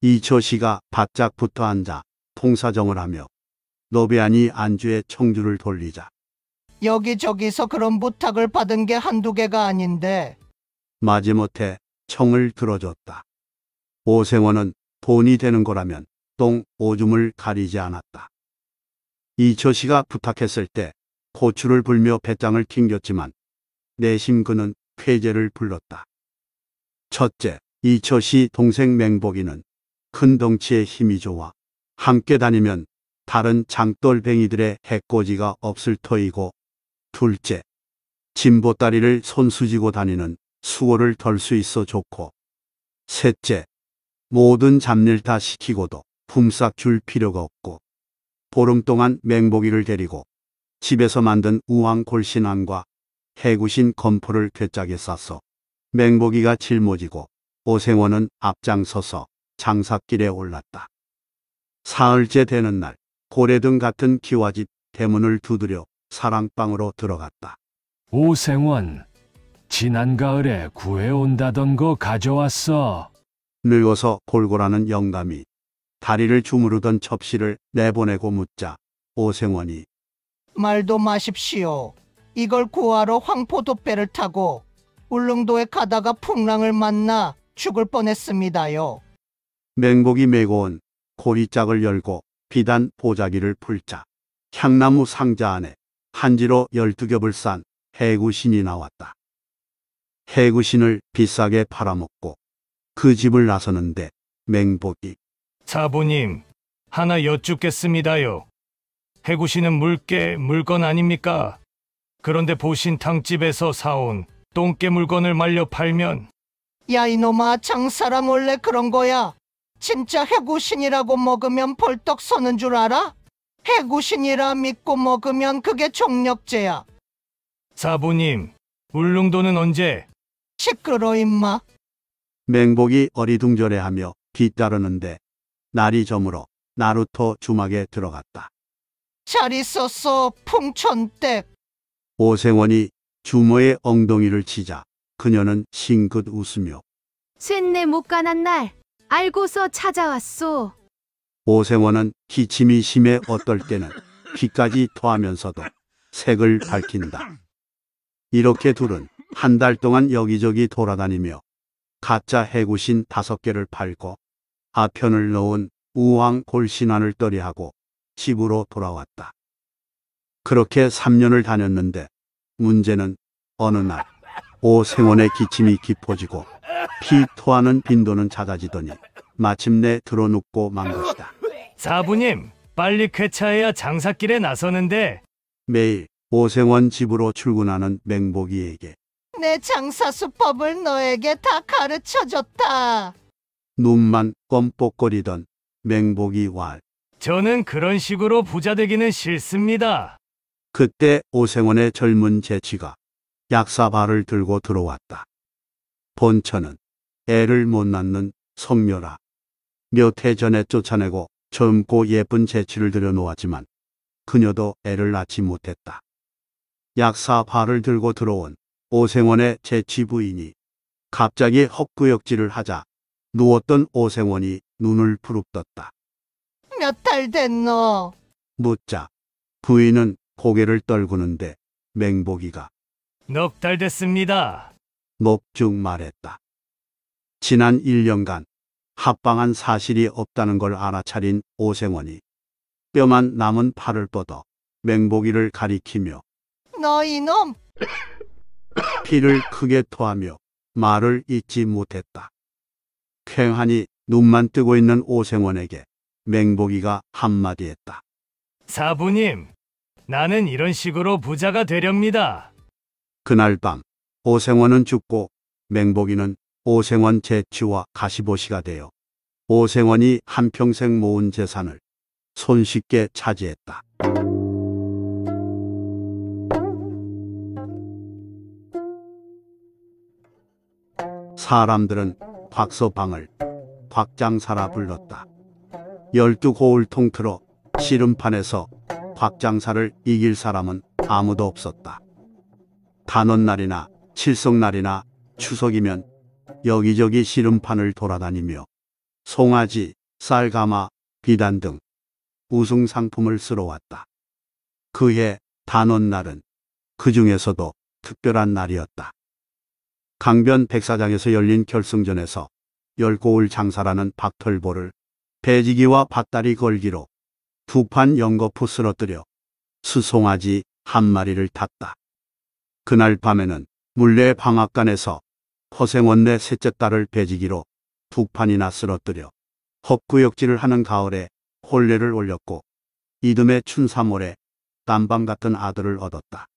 이처 씨가 바짝 붙어 앉아 통사정을 하며 노비안이 안주에 청주를 돌리자 여기저기서 그런 부탁을 받은 게 한두 개가 아닌데 마지못해 청을 들어줬다. 오생원은 돈이 되는 거라면 똥, 오줌을 가리지 않았다. 이처 씨가 부탁했을 때 호추를 불며 배짱을 튕겼지만 내심 그는 쾌재를 불렀다. 첫째, 이처시 동생 맹복이는 큰 덩치에 힘이 좋아 함께 다니면 다른 장돌뱅이들의 해꼬지가 없을 터이고 둘째, 진보다리를 손수지고 다니는 수고를 덜 수 있어 좋고 셋째, 모든 잡일 다 시키고도 품삯 줄 필요가 없고 보름 동안 맹복이를 데리고 집에서 만든 우왕 골신안과 해구신 검포를 괴짝에 쌌서맹보기가 짊어지고 오생원은 앞장서서 장삿길에 올랐다. 사흘째 되는 날 고래등 같은 기와집 대문을 두드려 사랑방으로 들어갔다. 오생원, 지난 가을에 구해온다던 거 가져왔어. 늙어서 골고라는 영감이 다리를 주무르던 접시를 내보내고 묻자 오생원이 말도 마십시오. 이걸 구하러 황포도배를 타고 울릉도에 가다가 풍랑을 만나 죽을 뻔했습니다요. 맹복이 메고 온 고리짝을 열고 비단 보자기를 풀자 향나무 상자 안에 한지로 열두 겹을 싼 해구신이 나왔다. 해구신을 비싸게 팔아먹고 그 집을 나서는데 맹복이 사부님 하나 여쭙겠습니다요. 해구시는 물개, 물건 아닙니까? 그런데 보신 탕집에서 사온 똥개 물건을 말려 팔면 야 이놈아 장사람 원래 그런 거야. 진짜 해구신이라고 먹으면 벌떡 서는 줄 알아? 해구신이라 믿고 먹으면 그게 종력제야. 사부님, 울릉도는 언제? 시끄러 임마. 맹복이 어리둥절해하며 뒤따르는데 날이 저물어 나루토 주막에 들어갔다. 잘 있었어, 풍천댁. 오생원이 주모의 엉덩이를 치자 그녀는 싱긋 웃으며 쇳내 못 가난 날 알고서 찾아왔소. 오생원은 기침이 심해 어떨 때는 귀까지 토하면서도 색을 밝힌다. 이렇게 둘은 한 달 동안 여기저기 돌아다니며 가짜 해구신 다섯 개를 팔고 아편을 넣은 우왕 골신안을 떨이하고 집으로 돌아왔다. 그렇게 3년을 다녔는데 문제는 어느 날 오생원의 기침이 깊어지고 피 토하는 빈도는 잦아지더니 마침내 드러눕고만 것이다. 사부님, 빨리 쾌차해야 장사길에 나서는데 매일 오생원 집으로 출근하는 맹복이에게 내 장사 수법을 너에게 다 가르쳐줬다. 눈만 껌뻑거리던 맹복이 왈. 저는 그런 식으로 부자 되기는 싫습니다. 그때 오생원의 젊은 재치가 약사발을 들고 들어왔다. 본처는 애를 못 낳는 선묘라. 몇 해 전에 쫓아내고 젊고 예쁜 재치를 들여놓았지만 그녀도 애를 낳지 못했다. 약사발을 들고 들어온 오생원의 재치 부인이 갑자기 헛구역질을 하자 누웠던 오생원이 눈을 부릅떴다. 몇달 됐노? 묻자 부인은 고개를 떨구는데 맹복이가 넉 달 됐습니다. 목중 말했다. 지난 1년간 합방한 사실이 없다는 걸 알아차린 오생원이 뼈만 남은 팔을 뻗어 맹복이를 가리키며 너 이놈! 피를 크게 토하며 말을 잇지 못했다. 쾌한이 눈만 뜨고 있는 오생원에게 맹복이가 한마디 했다. 사부님, 나는 이런 식으로 부자가 되렵니다. 그날 밤 오생원은 죽고 맹복이는 오생원 제치와 가시보시가 되어 오생원이 한평생 모은 재산을 손쉽게 차지했다. 사람들은 곽서방을 곽장사라 불렀다. 열두 호울 통틀어 씨름판에서 곽장사를 이길 사람은 아무도 없었다. 단원날이나 칠성날이나 추석이면 여기저기 씨름판을 돌아다니며 송아지, 쌀가마, 비단 등 우승 상품을 쓸어왔다. 그해 단원날은 그 중에서도 특별한 날이었다. 강변 백사장에서 열린 결승전에서 열고울 장사라는 박털보를 배지기와 밧다리 걸기로 두 판 연거푸 쓰러뜨려 수송아지 한 마리를 탔다. 그날 밤에는 물레 방앗간에서 허생원 내 셋째 딸을 배지기로 두 판이나 쓰러뜨려 헛구역질을 하는 가을에 혼례를 올렸고 이듬해 춘삼월에 땀방 같은 아들을 얻었다.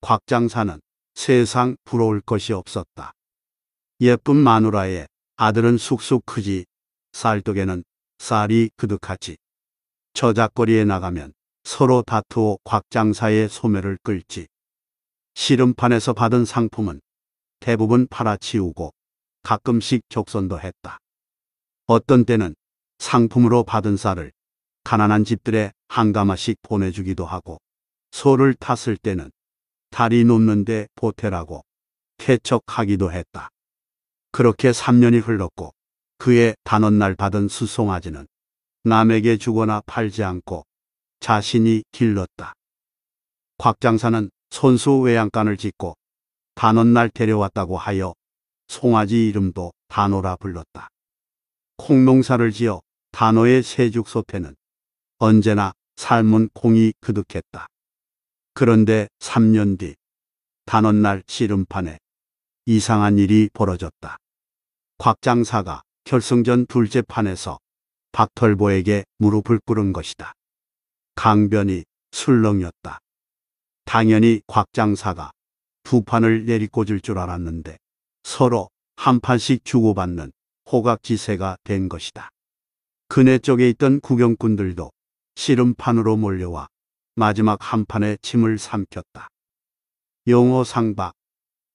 곽장사는 세상 부러울 것이 없었다. 예쁜 마누라의 아들은 쑥쑥 크지 쌀독에는 쌀이 그득하지. 저작거리에 나가면 서로 다투어 곽장사의 소매를 끌지. 씨름판에서 받은 상품은 대부분 팔아치우고 가끔씩 적선도 했다. 어떤 때는 상품으로 받은 쌀을 가난한 집들에 한가마씩 보내주기도 하고 소를 탔을 때는 다리 놓는데 보태라고 캐척하기도 했다. 그렇게 3년이 흘렀고 그의 단원날 받은 수송아지는 남에게 주거나 팔지 않고 자신이 길렀다. 곽 장사는 손수 외양간을 짓고 단원날 데려왔다고 하여 송아지 이름도 단오라 불렀다. 콩농사를 지어 단오의 새죽소패는 언제나 삶은 콩이 그득했다. 그런데 3년 뒤 단원날 씨름판에 이상한 일이 벌어졌다. 곽장사가 결승전 둘째 판에서 박털보에게 무릎을 꿇은 것이다. 강변이 술렁였다. 당연히 곽장사가 두 판을 내리꽂을 줄 알았는데 서로 한 판씩 주고받는 호각지세가 된 것이다. 그네 쪽에 있던 구경꾼들도 씨름판으로 몰려와 마지막 한 판에 침을 삼켰다. 용호상박,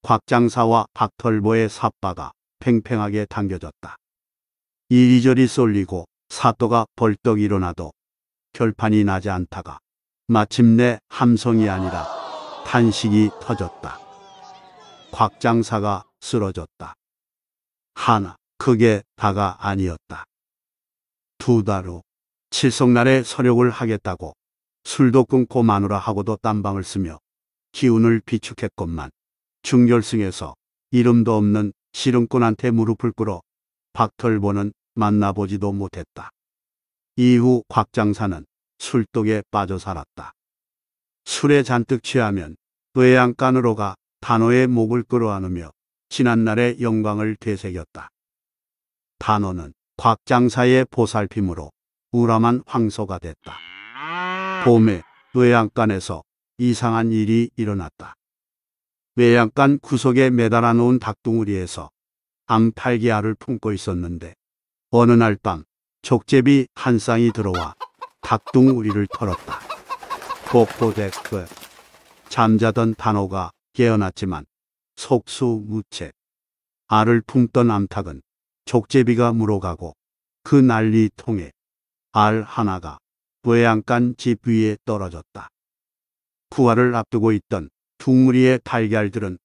곽장사와 박털보의 삽바가 팽팽하게 당겨졌다. 이리저리 쏠리고 사또가 벌떡 일어나도 결판이 나지 않다가 마침내 함성이 아니라 탄식이 터졌다. 곽장사가 쓰러졌다. 하나, 크게 다가 아니었다. 두 달 후 칠성날에 서력을 하겠다고 술도 끊고 마누라 하고도 딴방을 쓰며 기운을 비축했건만 중결승에서 이름도 없는 시름꾼한테 무릎을 꿇어 박털보는 만나보지도 못했다. 이후 곽 장사는 술독에 빠져 살았다. 술에 잔뜩 취하면 외양간으로 가 단호의 목을 끌어안으며 지난날의 영광을 되새겼다. 단호는 곽 장사의 보살핌으로 우람한 황소가 됐다. 봄에 외양간에서 이상한 일이 일어났다. 외양간 구석에 매달아 놓은 닭둥우리에서 암팔기알을 품고 있었는데 어느 날 밤 족제비 한 쌍이 들어와 닭둥우리를 털었다. 폭포대크 잠자던 단호가 깨어났지만 속수무책 알을 품던 암탉은 족제비가 물어가고 그 난리통에 알 하나가 외양간 집 위에 떨어졌다. 부활을 앞두고 있던 둥우리의 달걀들은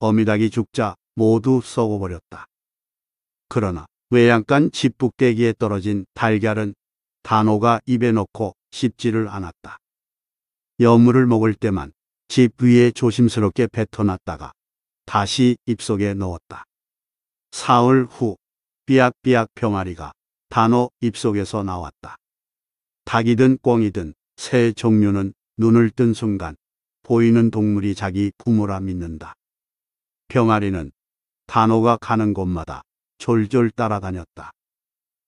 어미닭이 죽자 모두 썩어버렸다. 그러나 외양간 집북대기에 떨어진 달걀은 단호가 입에 넣고 씹지를 않았다. 여물을 먹을 때만 집 위에 조심스럽게 뱉어놨다가 다시 입속에 넣었다. 사흘 후 삐약삐약 병아리가 단호 입속에서 나왔다. 닭이든 꿩이든 새 종류는 눈을 뜬 순간 보이는 동물이 자기 부모라 믿는다. 병아리는 단어가 가는 곳마다 졸졸 따라다녔다.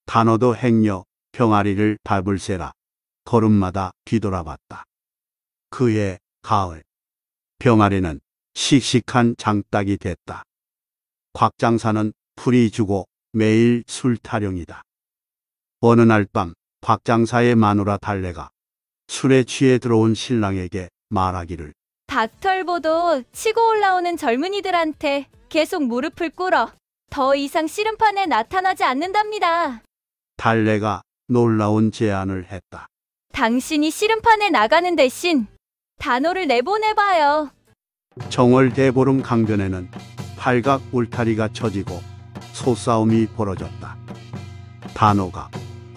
단어도 행여 병아리를 밟을 새라 걸음마다 뒤돌아봤다. 그해 가을 병아리는 씩씩한 장딱이 됐다. 곽장사는 풀이 주고 매일 술 타령이다. 어느 날 밤 곽장사의 마누라 달래가 술에 취해 들어온 신랑에게 말하기를 닭털보도 치고 올라오는 젊은이들한테 계속 무릎을 꿇어 더 이상 씨름판에 나타나지 않는답니다. 달래가 놀라운 제안을 했다. 당신이 씨름판에 나가는 대신 단호를 내보내봐요. 정월 대보름 강변에는 팔각 울타리가 쳐지고 소싸움이 벌어졌다. 단호가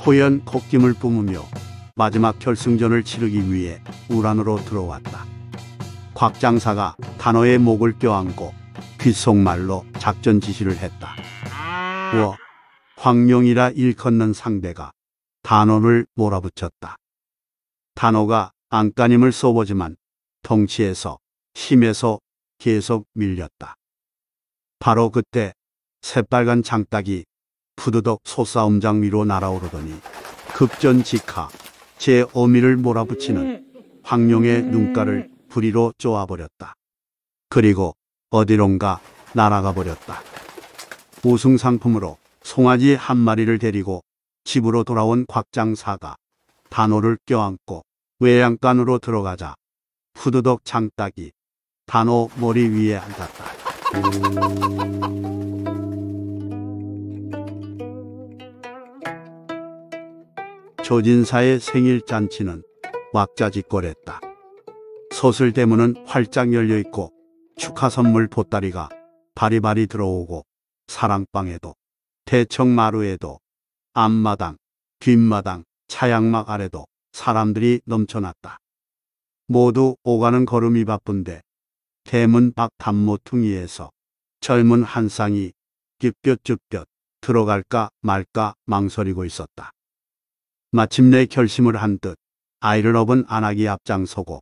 호연 콧김을 뿜으며 마지막 결승전을 치르기 위해 우란으로 들어왔다. 곽 장사가 단호의 목을 껴안고 귓속말로 작전 지시를 했다. 워, 황룡이라 일컫는 상대가 단어를 몰아붙였다. 단어가 안간힘을 써보지만 통치에서 힘에서 계속 밀렸다. 바로 그때 새빨간 장딱이 푸드덕 소싸움장 위로 날아오르더니 급전직하 제 어미를 몰아붙이는 황룡의 눈가를 부리로 쪼아버렸다. 그리고 어디론가 날아가 버렸다. 우승 상품으로 송아지 한 마리를 데리고 집으로 돌아온 곽장사가 단호를 껴안고 외양간으로 들어가자 푸드덕 장딱이 단호 머리 위에 앉았다. 조진사의 생일 잔치는 왁자지껄했다. 소설대문은 활짝 열려있고 축하 선물 보따리가 바리바리 들어오고 사랑방에도 대청마루에도 앞마당, 뒷마당, 차양막 아래도 사람들이 넘쳐났다. 모두 오가는 걸음이 바쁜데 대문 밖 담모퉁이에서 젊은 한 쌍이 깊뼛쭈뼛 들어갈까 말까 망설이고 있었다. 마침내 결심을 한 듯 아이를 업은 안악이 앞장서고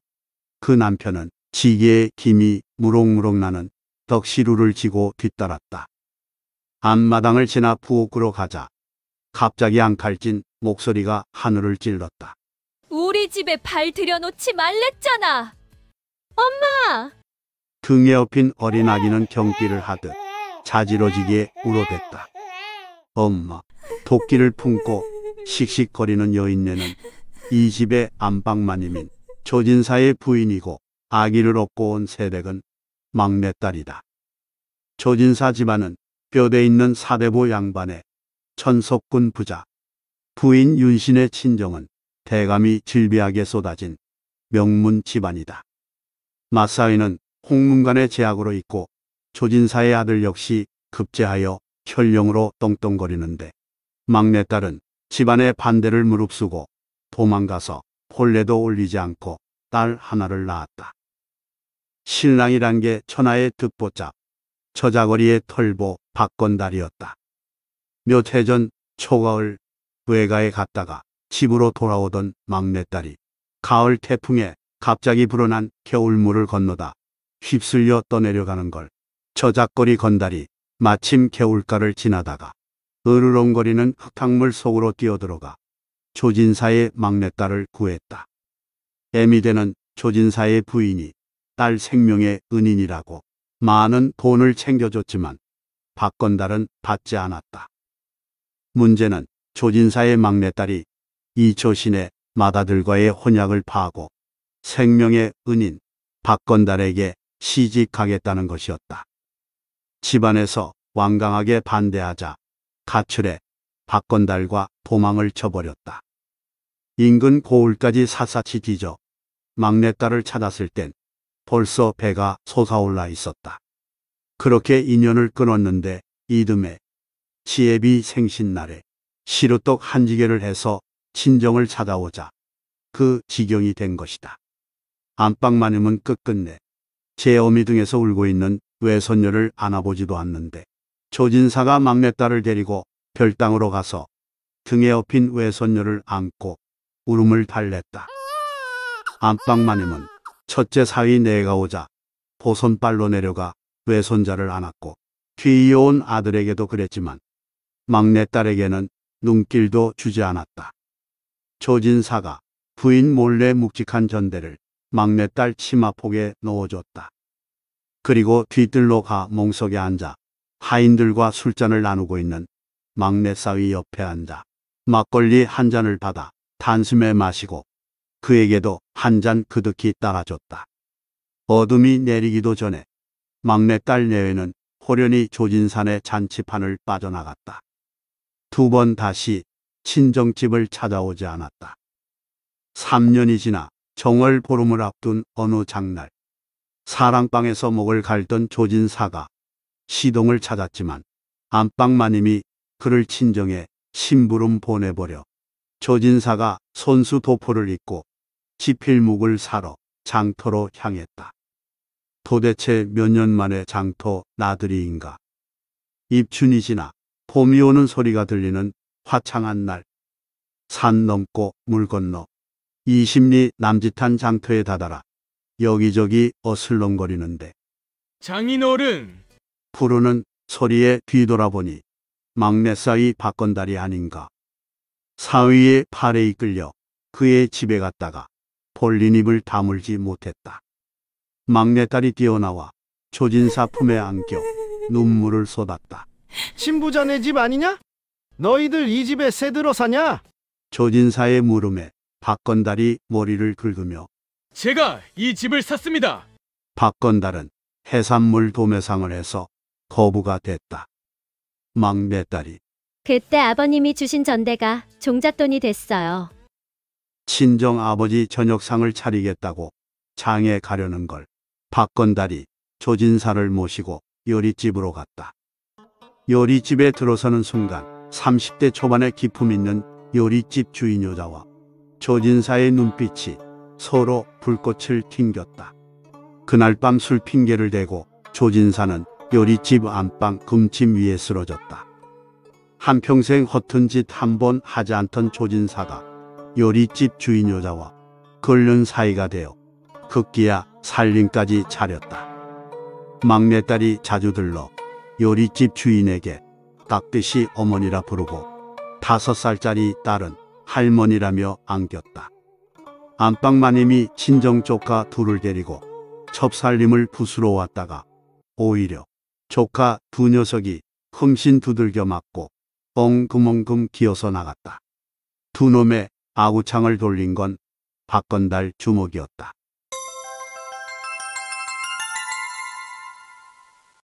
그 남편은 지게에 김이 무럭무럭 나는 덕시루를 지고 뒤따랐다. 앞마당을 지나 부엌으로 가자. 갑자기 앙칼진 목소리가 하늘을 찔렀다. 우리 집에 발 들여놓지 말랬잖아. 엄마! 등에 업힌 어린 아기는 경기를 하듯 자지러지게 울어댔다. 엄마, 도끼를 품고 씩씩거리는 여인네는 이 집의 안방마님인 조진사의 부인이고 아기를 업고 온 세댁은 막내딸이다. 조진사 집안은 뼈대 있는 사대부 양반의 천석군 부자, 부인 윤신의 친정은 대감이 질비하게 쏟아진 명문 집안이다. 마사위는 홍문관의 제약으로 있고 조진사의 아들 역시 급제하여 현령으로 똥똥거리는데 막내딸은 집안의 반대를 무릅쓰고 도망가서 본래도 올리지 않고 딸 하나를 낳았다. 신랑이란 게 천하의 득보잡, 저자거리의 털보 박건달이었다. 몇 해 전 초가을 외가에 갔다가 집으로 돌아오던 막내딸이 가을 태풍에 갑자기 불어난 겨울물을 건너다 휩쓸려 떠내려가는 걸 저작거리 건달이 마침 겨울가를 지나다가 으르렁거리는 흙탕물 속으로 뛰어들어가 조진사의 막내딸을 구했다. 애미되는 조진사의 부인이 딸 생명의 은인이라고 많은 돈을 챙겨줬지만 박건달은 받지 않았다. 문제는 조진사의 막내딸이 이초신의 마다들과의 혼약을 파하고 생명의 은인 박건달에게 시집가겠다는 것이었다. 집안에서 완강하게 반대하자 가출해 박건달과 도망을 쳐버렸다. 인근 고울까지 샅샅이 뒤져 막내딸을 찾았을 땐 벌써 배가 솟아올라 있었다. 그렇게 인연을 끊었는데 이듬해 지혜비 생신날에 시루떡 한 지게를 해서 친정을 찾아오자 그 지경이 된 것이다. 안방마님은 끝끝내 제 어미 등에서 울고 있는 외손녀를 안아보지도 않는데 조진사가 막내딸을 데리고 별당으로 가서 등에 업힌 외손녀를 안고 울음을 달랬다. 안방마님은 첫째 사위 내가 오자 보선발로 내려가 외손자를 안았고 귀이온 아들에게도 그랬지만 막내딸에게는 눈길도 주지 않았다. 조진사가 부인 몰래 묵직한 전대를 막내딸 치마폭에 넣어줬다. 그리고 뒤뜰로 가 몽석에 앉아 하인들과 술잔을 나누고 있는 막내 사위 옆에 앉아 막걸리 한 잔을 받아 단숨에 마시고 그에게도 한 잔 그득히 따라줬다. 어둠이 내리기도 전에 막내딸 내외는 호련히 조진산의 잔치판을 빠져나갔다. 두 번 다시 친정집을 찾아오지 않았다. 3년이 지나 정월 보름을 앞둔 어느 장날 사랑방에서 목을 갈던 조진사가 시동을 찾았지만 안방 마님이 그를 친정에 심부름 보내버려 조진사가 손수 도포를 입고 지필묵을 사러 장터로 향했다. 도대체 몇 년 만에 장터 나들이인가. 입춘이 지나 봄이 오는 소리가 들리는 화창한 날. 산 넘고 물 건너 20리 남짓한 장터에 다다라 여기저기 어슬렁거리는데 장인어른 부르는 소리에 뒤돌아보니 막내 사이 박건달이 아닌가 사위의 팔에 이끌려 그의 집에 갔다가 볼린 입을 다물지 못했다. 막내딸이 뛰어나와 조진사 품에 안겨 눈물을 쏟았다. 신부자네 집 아니냐? 너희들 이 집에 새들어 사냐? 초진사의 물음에 박건달이 머리를 긁으며 제가 이 집을 샀습니다. 박건달은 해산물 도매상을 해서 거부가 됐다. 막내딸이 그때 아버님이 주신 전대가 종잣돈이 됐어요. 친정 아버지 저녁상을 차리겠다고 장에 가려는 걸 박건달이 조진사를 모시고 요리집으로 갔다. 요리집에 들어서는 순간 30대 초반의 기품 있는 요리집 주인 여자와 조진사의 눈빛이 서로 불꽃을 튕겼다. 그날 밤 술 핑계를 대고 조진사는 요리집 안방 금침 위에 쓰러졌다. 한평생 허튼 짓 한 번 하지 않던 조진사가 요리집 주인 여자와 걸른 사이가 되어 극기야 살림까지 차렸다. 막내딸이 자주 들러 요리집 주인에게 깍듯이 어머니라 부르고 다섯 살짜리 딸은 할머니라며 안겼다. 안방마님이 친정 조카 둘을 데리고 첩살림을 부수러 왔다가 오히려 조카 두 녀석이 흠신 두들겨 맞고 엉금엉금 기어서 나갔다. 두 놈의 아우창을 돌린 건 박건달 주먹이었다.